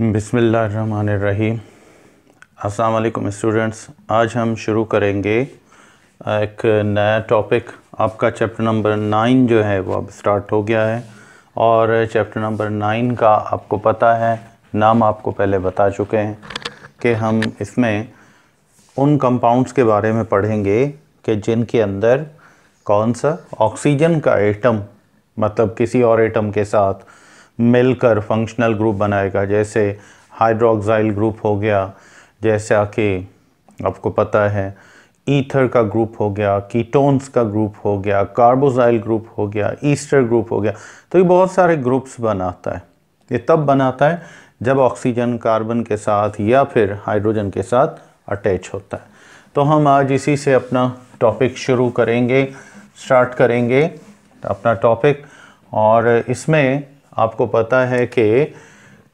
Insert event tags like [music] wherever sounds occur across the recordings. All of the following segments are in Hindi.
बिसमीम अस्सलाम स्टूडेंट्स आज हम शुरू करेंगे एक नया टॉपिक आपका चैप्टर नंबर नाइन जो है वो अब स्टार्ट हो गया है और चैप्टर नंबर नाइन का आपको पता है नाम आपको पहले बता चुके हैं कि हम इसमें उन कंपाउंड्स के बारे में पढ़ेंगे कि जिनके अंदर कौन सा ऑक्सीजन का एटम मतलब किसी और एटम के साथ मिलकर फंक्शनल ग्रुप बनाएगा जैसे हाइड्रोक्साइल ग्रुप हो गया जैसे आके आपको पता है ईथर का ग्रुप हो गया कीटोन्स का ग्रुप हो गया कार्बोजाइल ग्रुप हो गया ईस्टर ग्रुप हो गया तो ये बहुत सारे ग्रुप्स बनाता है ये तब बनाता है जब ऑक्सीजन कार्बन के साथ या फिर हाइड्रोजन के साथ अटैच होता है तो हम आज इसी से अपना टॉपिक शुरू करेंगे स्टार्ट करेंगे अपना टॉपिक और इसमें आपको पता है कि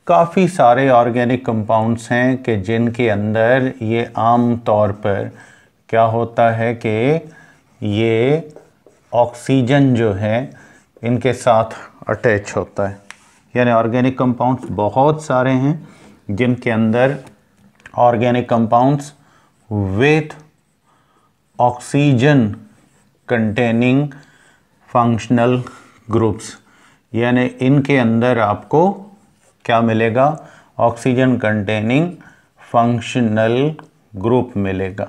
काफ़ी सारे ऑर्गेनिक कंपाउंड्स हैं कि जिनके अंदर ये आम तौर पर क्या होता है कि ये ऑक्सीजन जो है इनके साथ अटैच होता है यानी ऑर्गेनिक कंपाउंड्स बहुत सारे हैं जिनके अंदर organic compounds with oxygen containing functional groups यानी इनके अंदर आपको क्या मिलेगा ऑक्सीजन कंटेनिंग फंक्शनल ग्रुप मिलेगा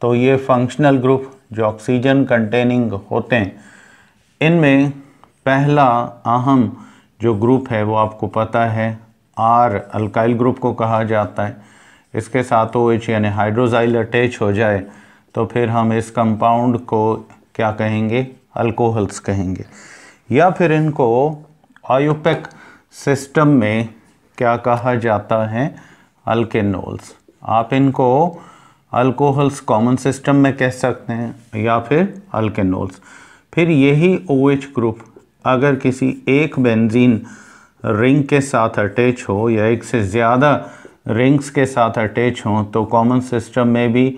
तो ये फंक्शनल ग्रुप जो ऑक्सीजन कंटेनिंग होते हैं इनमें पहला अहम जो ग्रुप है वो आपको पता है आर अल्काइल ग्रुप को कहा जाता है इसके साथ ओ एच यानी हाइड्रोजाइल अटैच हो जाए तो फिर हम इस कंपाउंड को क्या कहेंगे अल्कोहल्स कहेंगे या फिर इनको आयोपेक सिस्टम में क्या कहा जाता है अल्केनोल्स आप इनको अल्कोहल्स कॉमन सिस्टम में कह सकते हैं या फिर अल्केनोल्स फिर यही ओ OH ग्रुप अगर किसी एक बेंजीन रिंग के साथ अटैच हो या एक से ज़्यादा रिंग्स के साथ अटैच हों तो कॉमन सिस्टम में भी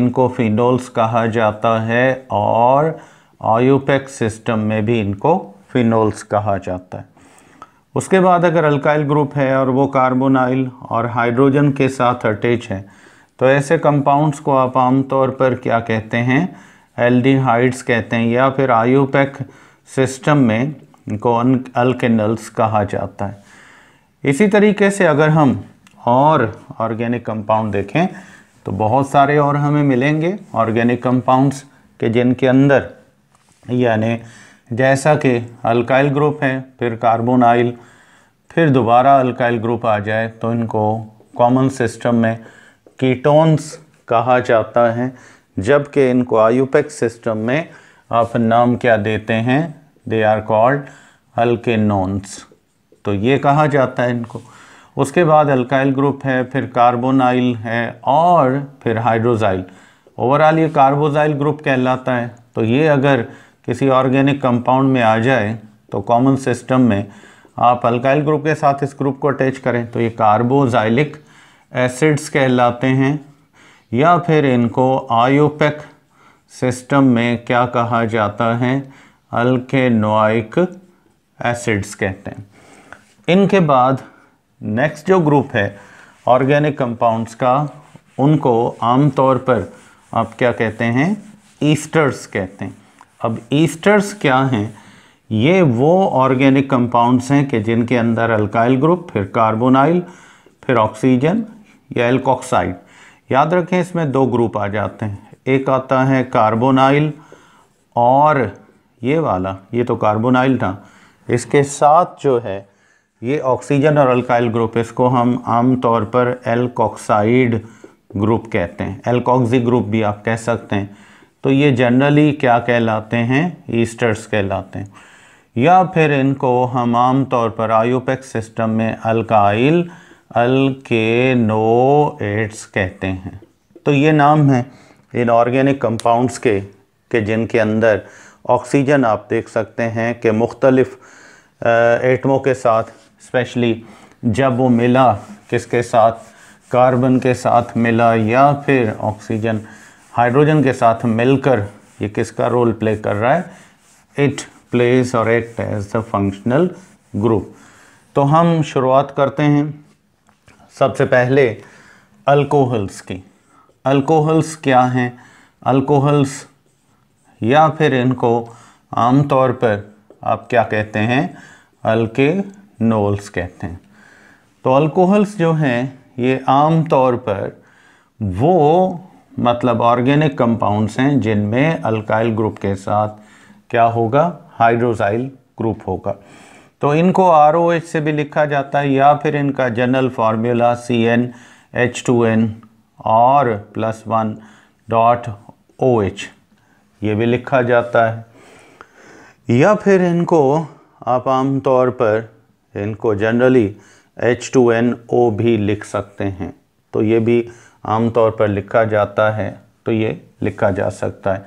इनको फिनोल्स कहा जाता है और आयोपेक सिस्टम में भी इनको फिनोल्स कहा जाता है उसके बाद अगर अल्काइल ग्रुप है और वो कार्बोनाइल और हाइड्रोजन के साथ अटैच है तो ऐसे कंपाउंड्स को आप आमतौर पर क्या कहते हैं एल्डिहाइड्स कहते हैं या फिर आयोपैक सिस्टम में इनको अल्केनल्स कहा जाता है इसी तरीके से अगर हम और ऑर्गेनिक कंपाउंड देखें तो बहुत सारे और हमें मिलेंगे ऑर्गेनिक कंपाउंड्स के जिनके अंदर यानी जैसा कि अल्काइल ग्रुप है फिर कार्बोन आइल फिर दोबारा अल्काइल ग्रुप आ जाए तो इनको कॉमन सिस्टम में कीटोन्स कहा जाता है जबकि इनको आयुपेक सिस्टम में आप नाम क्या देते हैं दे आर कॉल्ड अल्के तो ये कहा जाता है इनको उसके बाद अल्काइल ग्रुप है फिर कार्बोनाइल है और फिर हाइड्रोजाइल ओवरऑल ये कार्बोजाइल ग्रुप कहलाता है तो ये अगर किसी ऑर्गेनिक कंपाउंड में आ जाए तो कॉमन सिस्टम में आप अल्काइल ग्रुप के साथ इस ग्रुप को अटैच करें तो ये कार्बोजाइलिक एसिड्स कहलाते हैं या फिर इनको आयोपेक सिस्टम में क्या कहा जाता है अल्केनोइक एसिड्स कहते हैं इनके बाद नेक्स्ट जो ग्रुप है ऑर्गेनिक कंपाउंड्स का उनको आमतौर पर आप क्या कहते हैं ईस्टर्स कहते हैं अब ईस्टर्स क्या हैं ये वो ऑर्गेनिक कंपाउंड्स हैं कि जिनके अंदर अल्काइल ग्रुप फिर कार्बोनाइल फिर ऑक्सीजन या एल्कोक्साइड याद रखें इसमें दो ग्रुप आ जाते हैं एक आता है कार्बोनाइल और ये वाला ये तो कार्बोनाइल था इसके साथ जो है ये ऑक्सीजन और अल्काइल ग्रुप इसको हम आम तौर पर एल्कोक्साइड ग्रुप कहते हैं एल्कोक्सी ग्रुप भी आप कह सकते हैं तो ये जनरली क्या कहलाते हैं ईस्टर्स कहलाते हैं या फिर इनको हम आम तौर पर आयोपेक सिस्टम में अल्काइल अल्केनो एड्स कहते हैं तो ये नाम है इनऑर्गेनिक कंपाउंड्स के के जिनके अंदर ऑक्सीजन आप देख सकते हैं कि मुख्तलफ़ एटमों के साथ स्पेशली जब वो मिला किसके साथ कार्बन के साथ मिला या फिर ऑक्सीजन हाइड्रोजन के साथ मिलकर ये किसका रोल प्ले कर रहा है इट प्लेस और act as the functional group तो हम शुरुआत करते हैं सबसे पहले अल्कोहल्स की अल्कोहल्स क्या हैं अल्कोहल्स या फिर इनको आमतौर पर आप क्या कहते हैं अल्के नोल्स कहते हैं तो अल्कोहल्स जो हैं ये आम तौर पर वो मतलब ऑर्गेनिक कंपाउंड्स हैं जिनमें अल्काइल ग्रुप के साथ क्या होगा हाइड्रोजाइल ग्रुप होगा तो इनको आर ओ एच से भी लिखा जाता है या फिर इनका general formula C N H two N और plus one dot O H ये भी लिखा जाता है या फिर इनको आप आम तौर पर इनको generally H two N O भी लिख सकते हैं तो ये भी आमतौर पर लिखा जाता है तो ये लिखा जा सकता है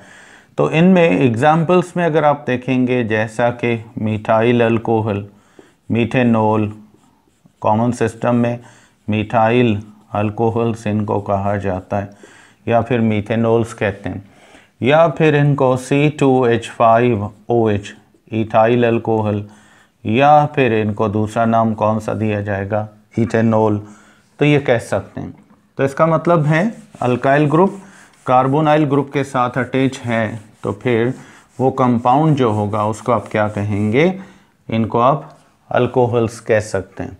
तो इनमें एग्ज़ाम्पल्स में अगर आप देखेंगे जैसा कि methyl alcohol methanol common system में मिठाइल अल्कोहल्स इनको कहा जाता है या फिर मीथेनॉल्स कहते हैं या फिर इनको C two H five O H ethyl alcohol या फिर इनको दूसरा नाम कौन सा दिया जाएगा इथेनॉल तो ये कह सकते हैं तो इसका मतलब है अल्काइल ग्रुप कार्बोनाइल ग्रुप के साथ अटैच है तो फिर वो कंपाउंड जो होगा उसको आप क्या कहेंगे इनको आप अल्कोहल्स कह सकते हैं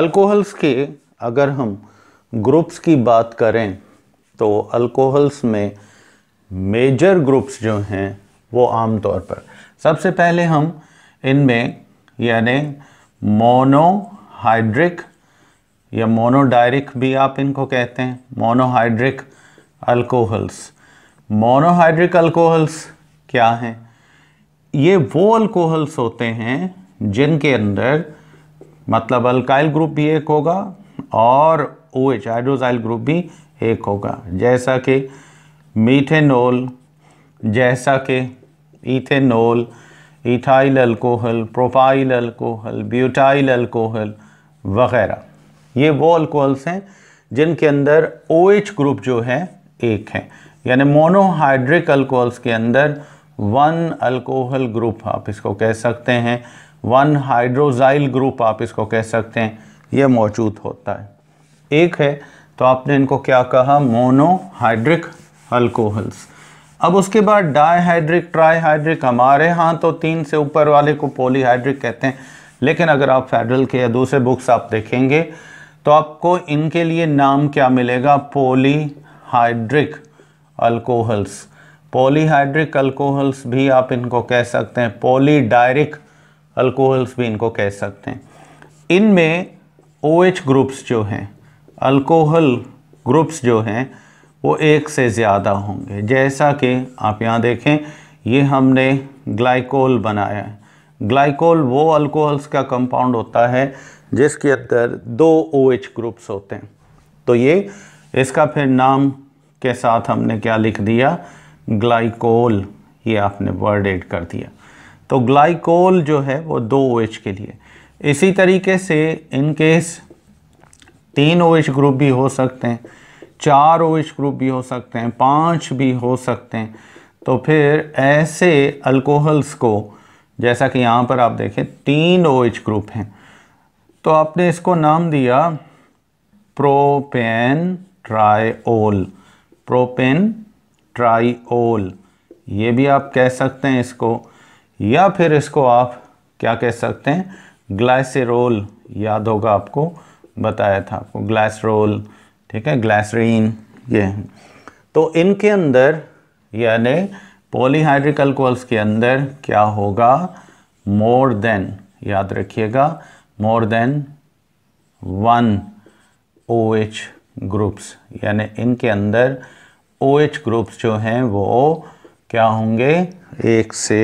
अल्कोहल्स के अगर हम ग्रुप्स की बात करें तो अल्कोहल्स में मेजर ग्रुप्स जो हैं वो आम तौर पर सबसे पहले हम इनमें यानी मोनोहाइड्रिक या मोनोडायरिक भी आप इनको कहते हैं मोनोहाइड्रिक अल्कोहल्स मोनोहाइड्रिक अल्कोहल्स क्या हैं ये वो अल्कोहल्स होते हैं जिनके अंदर मतलब अल्काइल ग्रुप भी एक होगा और ओ एच हाइड्रोजाइल ग्रुप भी एक होगा जैसा कि मीथेनोल जैसा कि ethanol ethyl alcohol propyl alcohol butyl alcohol वगैरह ये वो अल्कोहल्स हैं जिनके अंदर ओ OH ग्रुप जो है एक है यानी मोनोहाइड्रिक अल्कोहल्स के अंदर वन अल्कोहल ग्रुप आप इसको कह सकते हैं वन हाइड्रोजाइल ग्रुप आप इसको कह सकते हैं यह मौजूद होता है एक है तो आपने इनको क्या कहा मोनोहाइड्रिक अल्कोहल्स अब उसके बाद डाईहाइड्रिक ट्राईहाइड्रिक हमारे यहाँ तो तीन से ऊपर वाले को पोलीहाइड्रिक कहते हैं लेकिन अगर आप फेडरल के या दूसरे बुक्स आप देखेंगे तो आपको इनके लिए नाम क्या मिलेगा पोलीहाइड्रिक अल्कोहल्स पोलीहाइड्रिक अल्कोहल्स भी आप इनको कह सकते हैं पोलीडायरिक अल्कोहल्स भी इनको कह सकते हैं इनमें ओ एच ग्रुप्स जो हैं अल्कोहल ग्रुप्स जो हैं वो एक से ज़्यादा होंगे जैसा कि आप यहाँ देखें ये हमने ग्लाइकोल बनाया है ग्लाइकोल वो अल्कोहल्स का कंपाउंड होता है जिसके अंदर दो ओ OH ग्रुप्स होते हैं तो ये इसका फिर नाम के साथ हमने क्या लिख दिया ग्लाइकोल ये आपने वर्ड एड कर दिया तो ग्लाइकोल जो है वो दो ओ OH के लिए इसी तरीके से इनकेस तीन ओ OH ग्रुप भी हो सकते हैं चार ओ OH ग्रुप भी हो सकते हैं पांच भी हो सकते हैं तो फिर ऐसे अल्कोहल्स को जैसा कि यहाँ पर आप देखें तीन ओ OH ग्रुप हैं तो आपने इसको नाम दिया प्रोपेन ट्राईओल प्रोपेन ट्राईओल ये भी आप कह सकते हैं इसको या फिर इसको आप क्या कह सकते हैं ग्लाइसेरोल याद होगा आपको बताया था आपको ग्लासरोल ठीक है ग्लाइसरीन ये तो इनके अंदर यानी पॉलीहाइड्रिक कोल्स के अंदर क्या होगा मोर देन याद रखिएगा more than one O H groups यानी इनके अंदर ओ एच ग्रुप्स जो हैं वो क्या होंगे एक से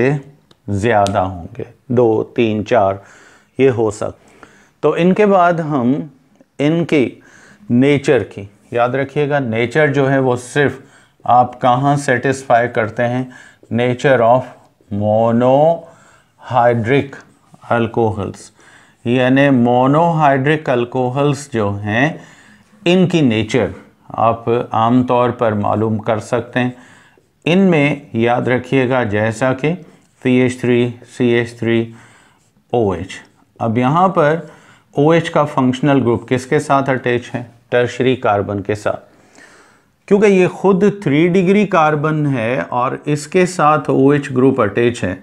ज़्यादा होंगे दो तीन चार ये हो सक तो इनके बाद हम इनकी नेचर की याद रखिएगा नेचर जो है वो सिर्फ आप कहाँ सेटिस्फाई करते हैं नेचर ऑफ मोनोहाइड्रिक अल्कोहल्स यानी मोनोहाइड्रिक अल्कोहल्स जो हैं इनकी नेचर आप आम तौर पर मालूम कर सकते हैं इनमें याद रखिएगा जैसा कि C H three C H three O H अब यहाँ पर ओ OH का फंक्शनल ग्रुप किसके साथ अटैच है टर्शरी कार्बन के साथ क्योंकि ये खुद थ्री डिग्री कार्बन है और इसके साथ ओ OH ग्रुप अटैच है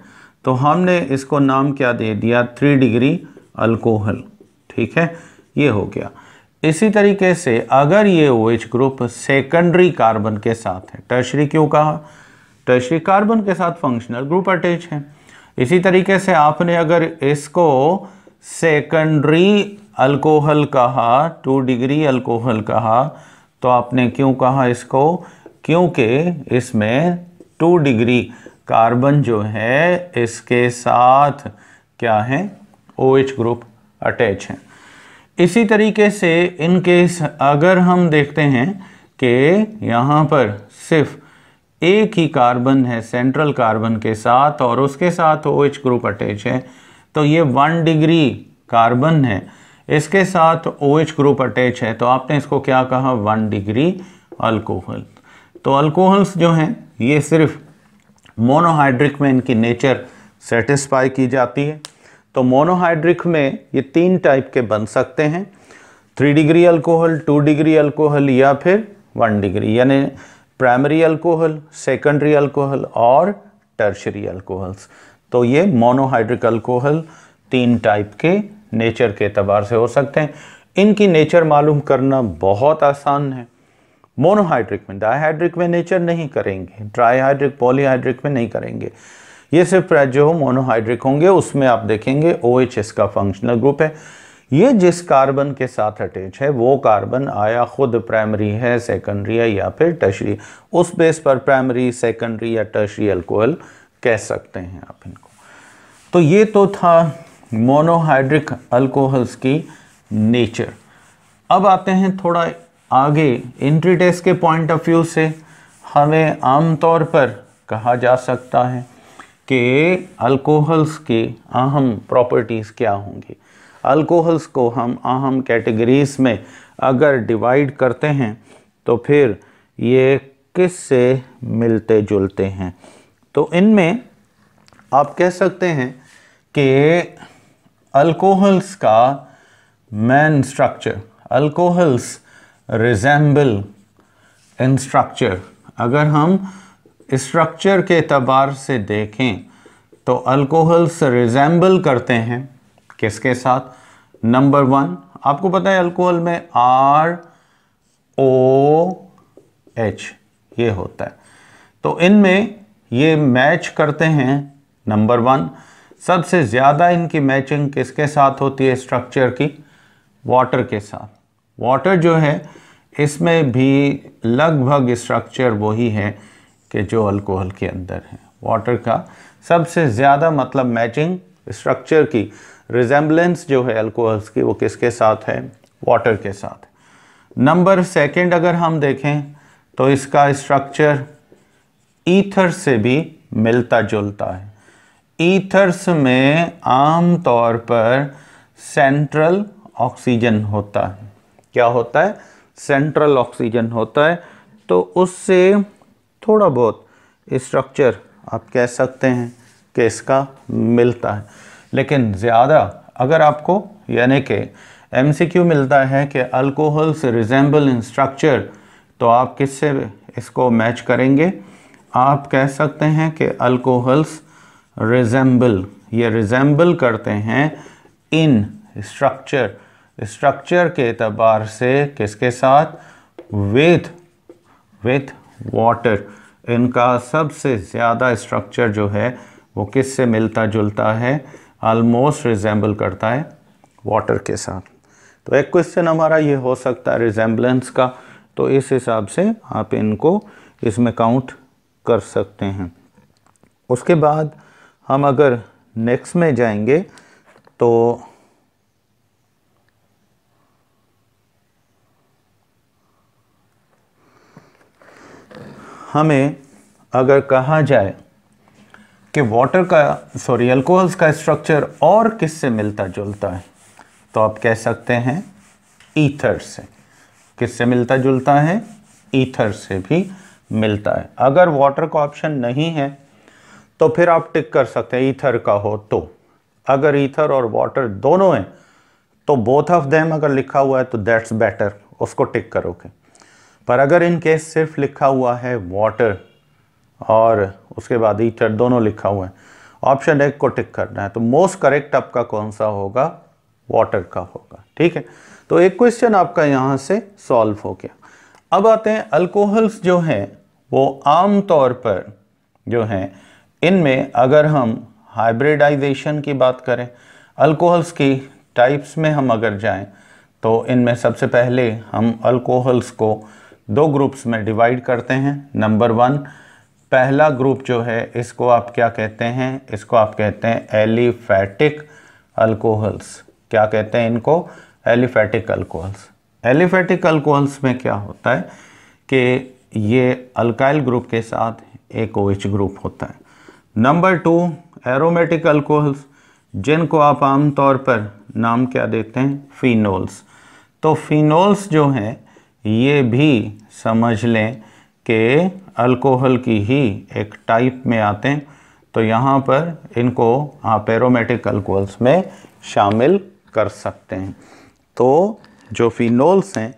तो हमने इसको नाम क्या दे दिया थ्री डिग्री अल्कोहल ठीक है ये हो गया इसी तरीके से अगर ये O OH group secondary carbon के साथ है टर्शरी क्यों कहा टर्शरी कार्बन के साथ फंक्शनल ग्रुप अटैच है इसी तरीके से आपने अगर इसको सेकेंडरी अल्कोहल कहा टू डिग्री अल्कोहल कहा तो आपने क्यों कहा इसको क्योंकि इसमें टू डिग्री कार्बन जो है इसके साथ क्या है ओ OH ग्रुप अटैच हैं इसी तरीके से इनकेस अगर हम देखते हैं कि यहाँ पर सिर्फ एक ही कार्बन है सेंट्रल कार्बन के साथ और उसके साथ ओ OH ग्रुप अटैच है तो ये वन डिग्री कार्बन है इसके साथ ओ OH ग्रुप अटैच है तो आपने इसको क्या कहा वन डिग्री अल्कोहल तो अल्कोहल्स जो हैं ये सिर्फ मोनोहाइड्रिक में इनकी नेचर सेटिस्फाई की जाती है तो मोनोहाइड्रिक में ये तीन टाइप के बन सकते हैं three degree alcohol two degree alcohol या फिर वन डिग्री यानी प्राइमरी अल्कोहल सेकेंडरी अल्कोहल और टर्शरी अल्कोहल्स तो ये मोनोहाइड्रिक अल्कोहल तीन टाइप के नेचर के अतबार से हो सकते हैं इनकी नेचर मालूम करना बहुत आसान है मोनोहाइड्रिक में डाईहाइड्रिक में नेचर नहीं करेंगे ड्राईहाइड्रिक पोलीहाइड्रिक में नहीं करेंगे ये सिर्फ जो मोनोहाइड्रिक होंगे उसमें आप देखेंगे ओ OH इसका फंक्शनल ग्रुप है ये जिस कार्बन के साथ अटैच है वो कार्बन आया खुद प्राइमरी है सेकेंडरी है या फिर टशरी उस बेस पर प्राइमरी सेकेंडरी या टशरी एल्कोहल कह सकते हैं आप इनको तो ये तो था मोनोहाइड्रिक अल्कोहल्स की नेचर अब आते हैं थोड़ा आगे इंट्री टेस्ट के पॉइंट ऑफ व्यू से हमें आमतौर पर कहा जा सकता है कि अल्कोहल्स के अहम प्रॉपर्टीज़ क्या होंगी अल्कोहल्स को हम अहम कैटेगरीज़ में अगर डिवाइड करते हैं तो फिर ये किस से मिलते जुलते हैं तो इनमें आप कह सकते हैं कि अल्कोहल्स का main structure alcohols resemble in structure अगर हम स्ट्रक्चर के तबार से देखें तो अल्कोहल्स रिजेंबल करते हैं किसके साथ नंबर वन आपको पता है अल्कोहल में आर ओ एच ये होता है तो इनमें ये मैच करते हैं नंबर वन सबसे ज़्यादा इनकी मैचिंग किसके साथ होती है स्ट्रक्चर की वाटर के साथ वाटर जो है इसमें भी लगभग स्ट्रक्चर वही है कि जो अल्कोहल के अंदर हैं वाटर का सबसे ज़्यादा मतलब मैचिंग स्ट्रक्चर की रिजेंबलेंस जो है अल्कोहल्स की वो किसके साथ है वाटर के साथ नंबर सेकंड अगर हम देखें तो इसका स्ट्रक्चर ईथर से भी मिलता जुलता है ईथर्स में आम तौर पर सेंट्रल ऑक्सीजन होता है क्या होता है सेंट्रल ऑक्सीजन होता है तो उससे थोड़ा बहुत स्ट्रक्चर आप कह सकते हैं कि इसका मिलता है लेकिन ज़्यादा अगर आपको यानी कि एम मिलता है कि अल्कोहल्स रिजेंबल इन स्ट्रक्चर तो आप किससे इसको मैच करेंगे आप कह सकते हैं कि अल्कोहल्स रिजेंबल ये रिजेंबल करते हैं इन स्ट्रक्चर स्ट्रक्चर के अतबार से किसके साथ विथ विथ वाटर इनका सबसे ज़्यादा स्ट्रक्चर जो है वो किस से मिलता जुलता है आलमोस्ट रिजेंबल करता है वाटर के साथ तो एक क्वेश्चन हमारा ये हो सकता है रिजेंबलेंस का तो इस हिसाब से आप इनको इसमें काउंट कर सकते हैं उसके बाद हम अगर नेक्स्ट में जाएंगे तो हमें अगर कहा जाए कि वाटर का सॉरी अल्कोहल्स का स्ट्रक्चर और किससे मिलता जुलता है तो आप कह सकते हैं ईथर से किससे मिलता जुलता है ईथर से भी मिलता है अगर वाटर का ऑप्शन नहीं है तो फिर आप टिक कर सकते हैं ईथर का हो तो अगर ईथर और वाटर दोनों हैं तो बोथ ऑफ देम अगर लिखा हुआ है तो दैट्स बेटर उसको टिक करोगे पर अगर इन केस सिर्फ लिखा हुआ है वाटर और उसके बाद ईटर दोनों लिखा हुआ है ऑप्शन एक को टिक करना है तो मोस्ट करेक्ट आपका कौन सा होगा वाटर का होगा ठीक है तो एक क्वेश्चन आपका यहाँ से सॉल्व हो गया अब आते हैं अल्कोहल्स जो हैं वो आम तौर पर जो हैं इनमें अगर हम हाइब्रिडाइजेशन की बात करें अल्कोहल्स की टाइप्स में हम अगर जाएं तो इनमें सबसे पहले हम अल्कोहल्स को दो ग्रुप्स में डिवाइड करते हैं नंबर वन पहला ग्रुप जो है इसको आप क्या कहते हैं इसको आप कहते हैं एलिफैटिक अल्कोहल्स क्या कहते हैं इनको एलिफैटिक अल्कोहल्स एलिफैटिक अल्कोहल्स में क्या होता है कि ये अल्काइल ग्रुप के साथ एक ओ ग्रुप होता है नंबर टू एरोमेटिक अल्कोहल्स जिनको आप आमतौर पर नाम क्या देते हैं फिनोल्स तो फिनोल्स जो हैं ये भी समझ लें कि अल्कोहल की ही एक टाइप में आते हैं तो यहाँ पर इनको आप एरोमेटिक अल्कोहल्स में शामिल कर सकते हैं तो जो फिनोल्स हैं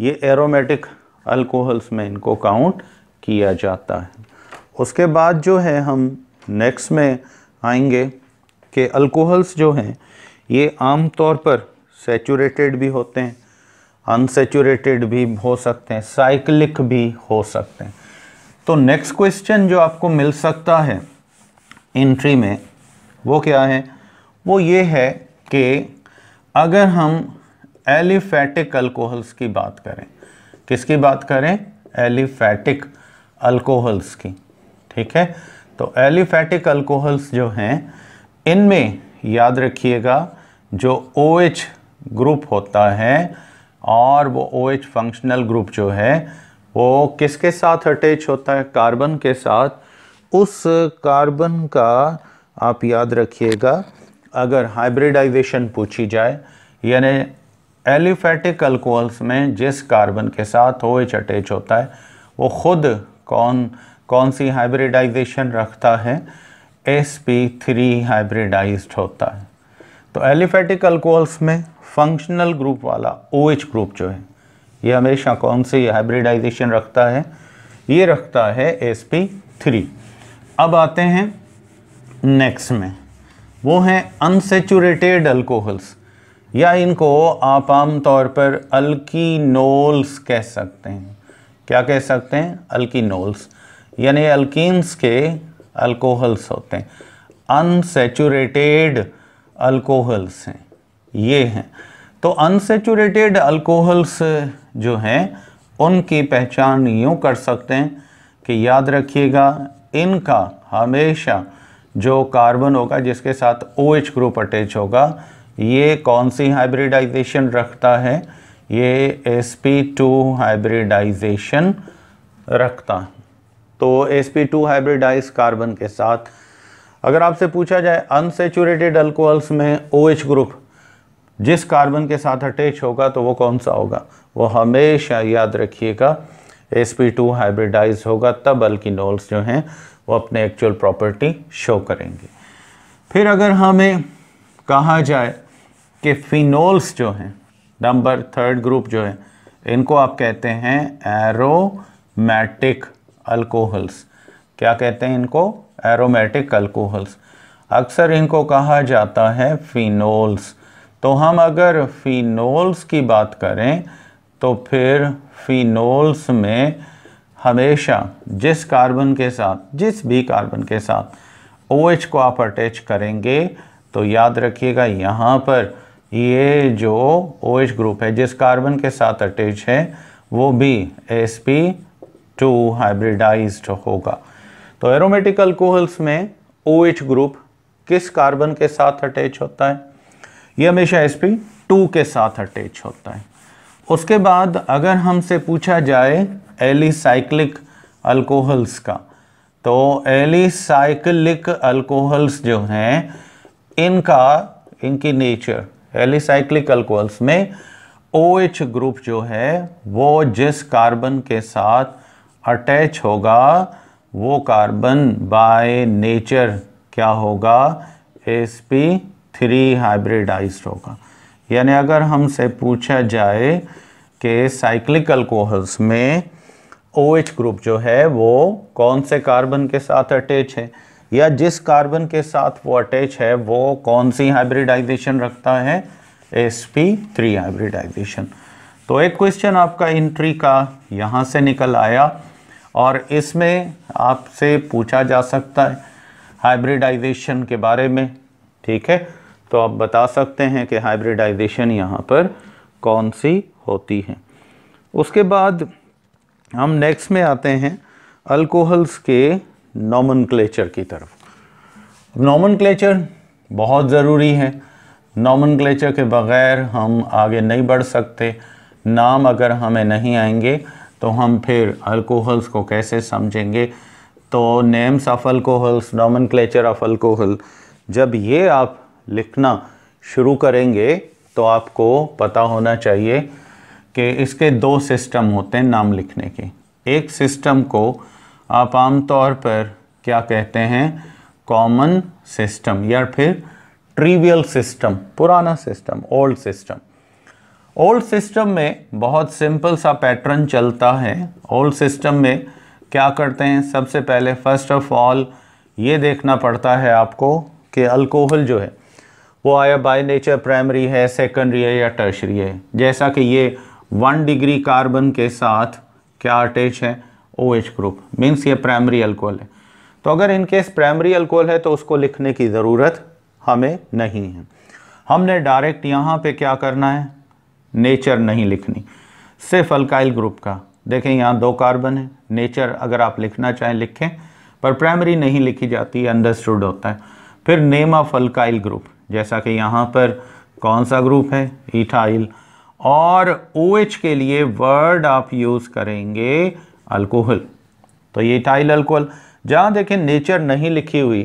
ये एरोमेटिक अल्कोहल्स में इनको काउंट किया जाता है उसके बाद जो है हम नेक्स्ट में आएंगे कि अल्कोहल्स जो हैं ये आम तौर पर सेचूरेटेड भी होते हैं अनसेचुरेटेड भी हो सकते हैं साइक्लिक भी हो सकते हैं तो नेक्स्ट क्वेश्चन जो आपको मिल सकता है इंट्री में वो क्या है वो ये है कि अगर हम एलिफैटिक अल्कोहल्स की बात करें किसकी बात करें एलिफैटिक अल्कोहल्स की ठीक है तो एलिफैटिक अल्कोहल्स जो हैं इनमें याद रखिएगा जो ओ OH ग्रुप होता है और वो ओ OH फंक्शनल ग्रुप जो है वो किसके साथ अटैच होता है कार्बन के साथ उस कार्बन का आप याद रखिएगा अगर हाइब्रिडाइजेशन पूछी जाए यानी एलिफेटिक अल्कोहल्स में जिस कार्बन के साथ ओ OH अटैच होता है वो खुद कौन कौन सी हाइब्रिडाइजेशन रखता है एस पी थ्री हाइब्रिडाइज होता है तो एलिफेटिक अल्कोहल्स में फंक्शनल ग्रुप वाला ओ OH ग्रुप जो है ये हमेशा कौन सी हाइब्रिडाइजेशन रखता है ये रखता है एस पी थ्री अब आते हैं नेक्स्ट में वो हैं अनसेचूरेटेड अल्कोहल्स या इनको आप आम तौर पर अल्कीनोल्स कह सकते हैं क्या कह सकते हैं अल्कीनोल्स यानी अल्किन्स के अल्कोहल्स होते हैं अनसेचूरेटेड अल्कोहल्स हैं ये हैं तो अनसेचुरेटेड अल्कोहल्स जो हैं उनकी पहचान यूँ कर सकते हैं कि याद रखिएगा इनका हमेशा जो कार्बन होगा जिसके साथ ओ OH ग्रुप अटैच होगा ये कौन सी हाइब्रिडाइजेशन रखता है ये एस पी टू हाइब्रिडाइजेशन रखता है तो S P two hybridize carbon के साथ अगर आपसे पूछा जाए अनसेचुरेटेड अल्कोहल्स में ओ OH ग्रुप जिस कार्बन के साथ अटैच होगा तो वो कौन सा होगा वो हमेशा याद रखिएगा एस पी टू हाइब्रिडाइज होगा तब अल्किनोल्स जो हैं वो अपने एक्चुअल प्रॉपर्टी शो करेंगे फिर अगर हमें कहा जाए कि फिनोल्स जो हैं नंबर थर्ड ग्रुप जो है इनको आप कहते हैं एरोमेटिक अल्कोहल्स क्या कहते हैं इनको एरोमेटिक अल्कोहल्स अक्सर इनको कहा जाता है फिनोल्स तो हम अगर फ़िनोल्स की बात करें तो फिर फ़िनोल्स में हमेशा जिस कार्बन के साथ जिस भी कार्बन के साथ ओ OH को आप अटैच करेंगे तो याद रखिएगा यहाँ पर ये जो ओ OH ग्रुप है जिस कार्बन के साथ अटैच है वो भी एस पी टू हाइब्रिडाइज होगा तो एरोमेटिकल कोहल्स में ओ OH ग्रुप किस कार्बन के साथ अटैच होता है ये हमेशा एस पी टू के साथ अटैच होता है उसके बाद अगर हमसे पूछा जाए एलिसाइक्लिक अल्कोहल्स का तो एलिसाइक्लिक अल्कोहल्स जो हैं इनका इनकी नेचर एलिसाइक्लिक अल्कोहल्स में ओ OH ग्रुप जो है वो जिस कार्बन के साथ अटैच होगा वो कार्बन बाय नेचर क्या होगा एस पी थ्री हाइब्रिडाइज्ड होगा यानी अगर हमसे पूछा जाए कि साइक्लिक अल्कोहल्स में ओ OH ग्रुप जो है वो कौन से कार्बन के साथ अटैच है या जिस कार्बन के साथ वो अटैच है वो कौन सी हाइब्रिडाइजेशन रखता है एस पी थ्री हाइब्रिडाइजेशन तो एक क्वेश्चन आपका इंट्री का यहाँ से निकल आया और इसमें आपसे पूछा जा सकता है हाइब्रिडाइजेशन के बारे में ठीक है तो आप बता सकते हैं कि हाइब्रिडाइजेशन यहाँ पर कौन सी होती है उसके बाद हम नेक्स्ट में आते हैं अल्कोहल्स के नॉमन की तरफ नॉमन बहुत ज़रूरी है नॉमन के बग़ैर हम आगे नहीं बढ़ सकते नाम अगर हमें नहीं आएंगे तो हम फिर अल्कोहल्स को कैसे समझेंगे तो नेम्स ऑफ अल्कोहल्स नॉमन ऑफ अल्कोहल जब ये आप लिखना शुरू करेंगे तो आपको पता होना चाहिए कि इसके दो सिस्टम होते हैं नाम लिखने के एक सिस्टम को आप आम तौर पर क्या कहते हैं कॉमन सिस्टम या फिर ट्रिवियल सिस्टम पुराना system old system old system में बहुत सिंपल सा पैटर्न चलता है ओल्ड सिस्टम में क्या करते हैं सबसे पहले फर्स्ट ऑफ ऑल ये देखना पड़ता है आपको कि अल्कोहल जो है वो आया बाय नेचर प्राइमरी है सेकेंडरी है या टर्शरी है जैसा कि ये वन डिग्री कार्बन के साथ क्या अटैच है ओ एच ग्रुप मीन्स ये प्राइमरी अल्कोहल है तो अगर इनकेस प्राइमरी अल्कोहल है तो उसको लिखने की ज़रूरत हमें नहीं है हमने डायरेक्ट यहाँ पे क्या करना है नेचर नहीं लिखनी सिर्फ अल्काइल ग्रुप का देखें यहाँ दो कार्बन है नेचर अगर आप लिखना चाहें लिखें पर प्राइमरी नहीं लिखी जाती अंडरस्टूड होता है फिर नेम ऑफ अल्काइल ग्रुप जैसा कि यहाँ पर कौन सा ग्रुप है इथाइल और ओ OH के लिए वर्ड आप यूज़ करेंगे अल्कोहल तो ये इथाइल अल्कोहल जहाँ देखें नेचर नहीं लिखी हुई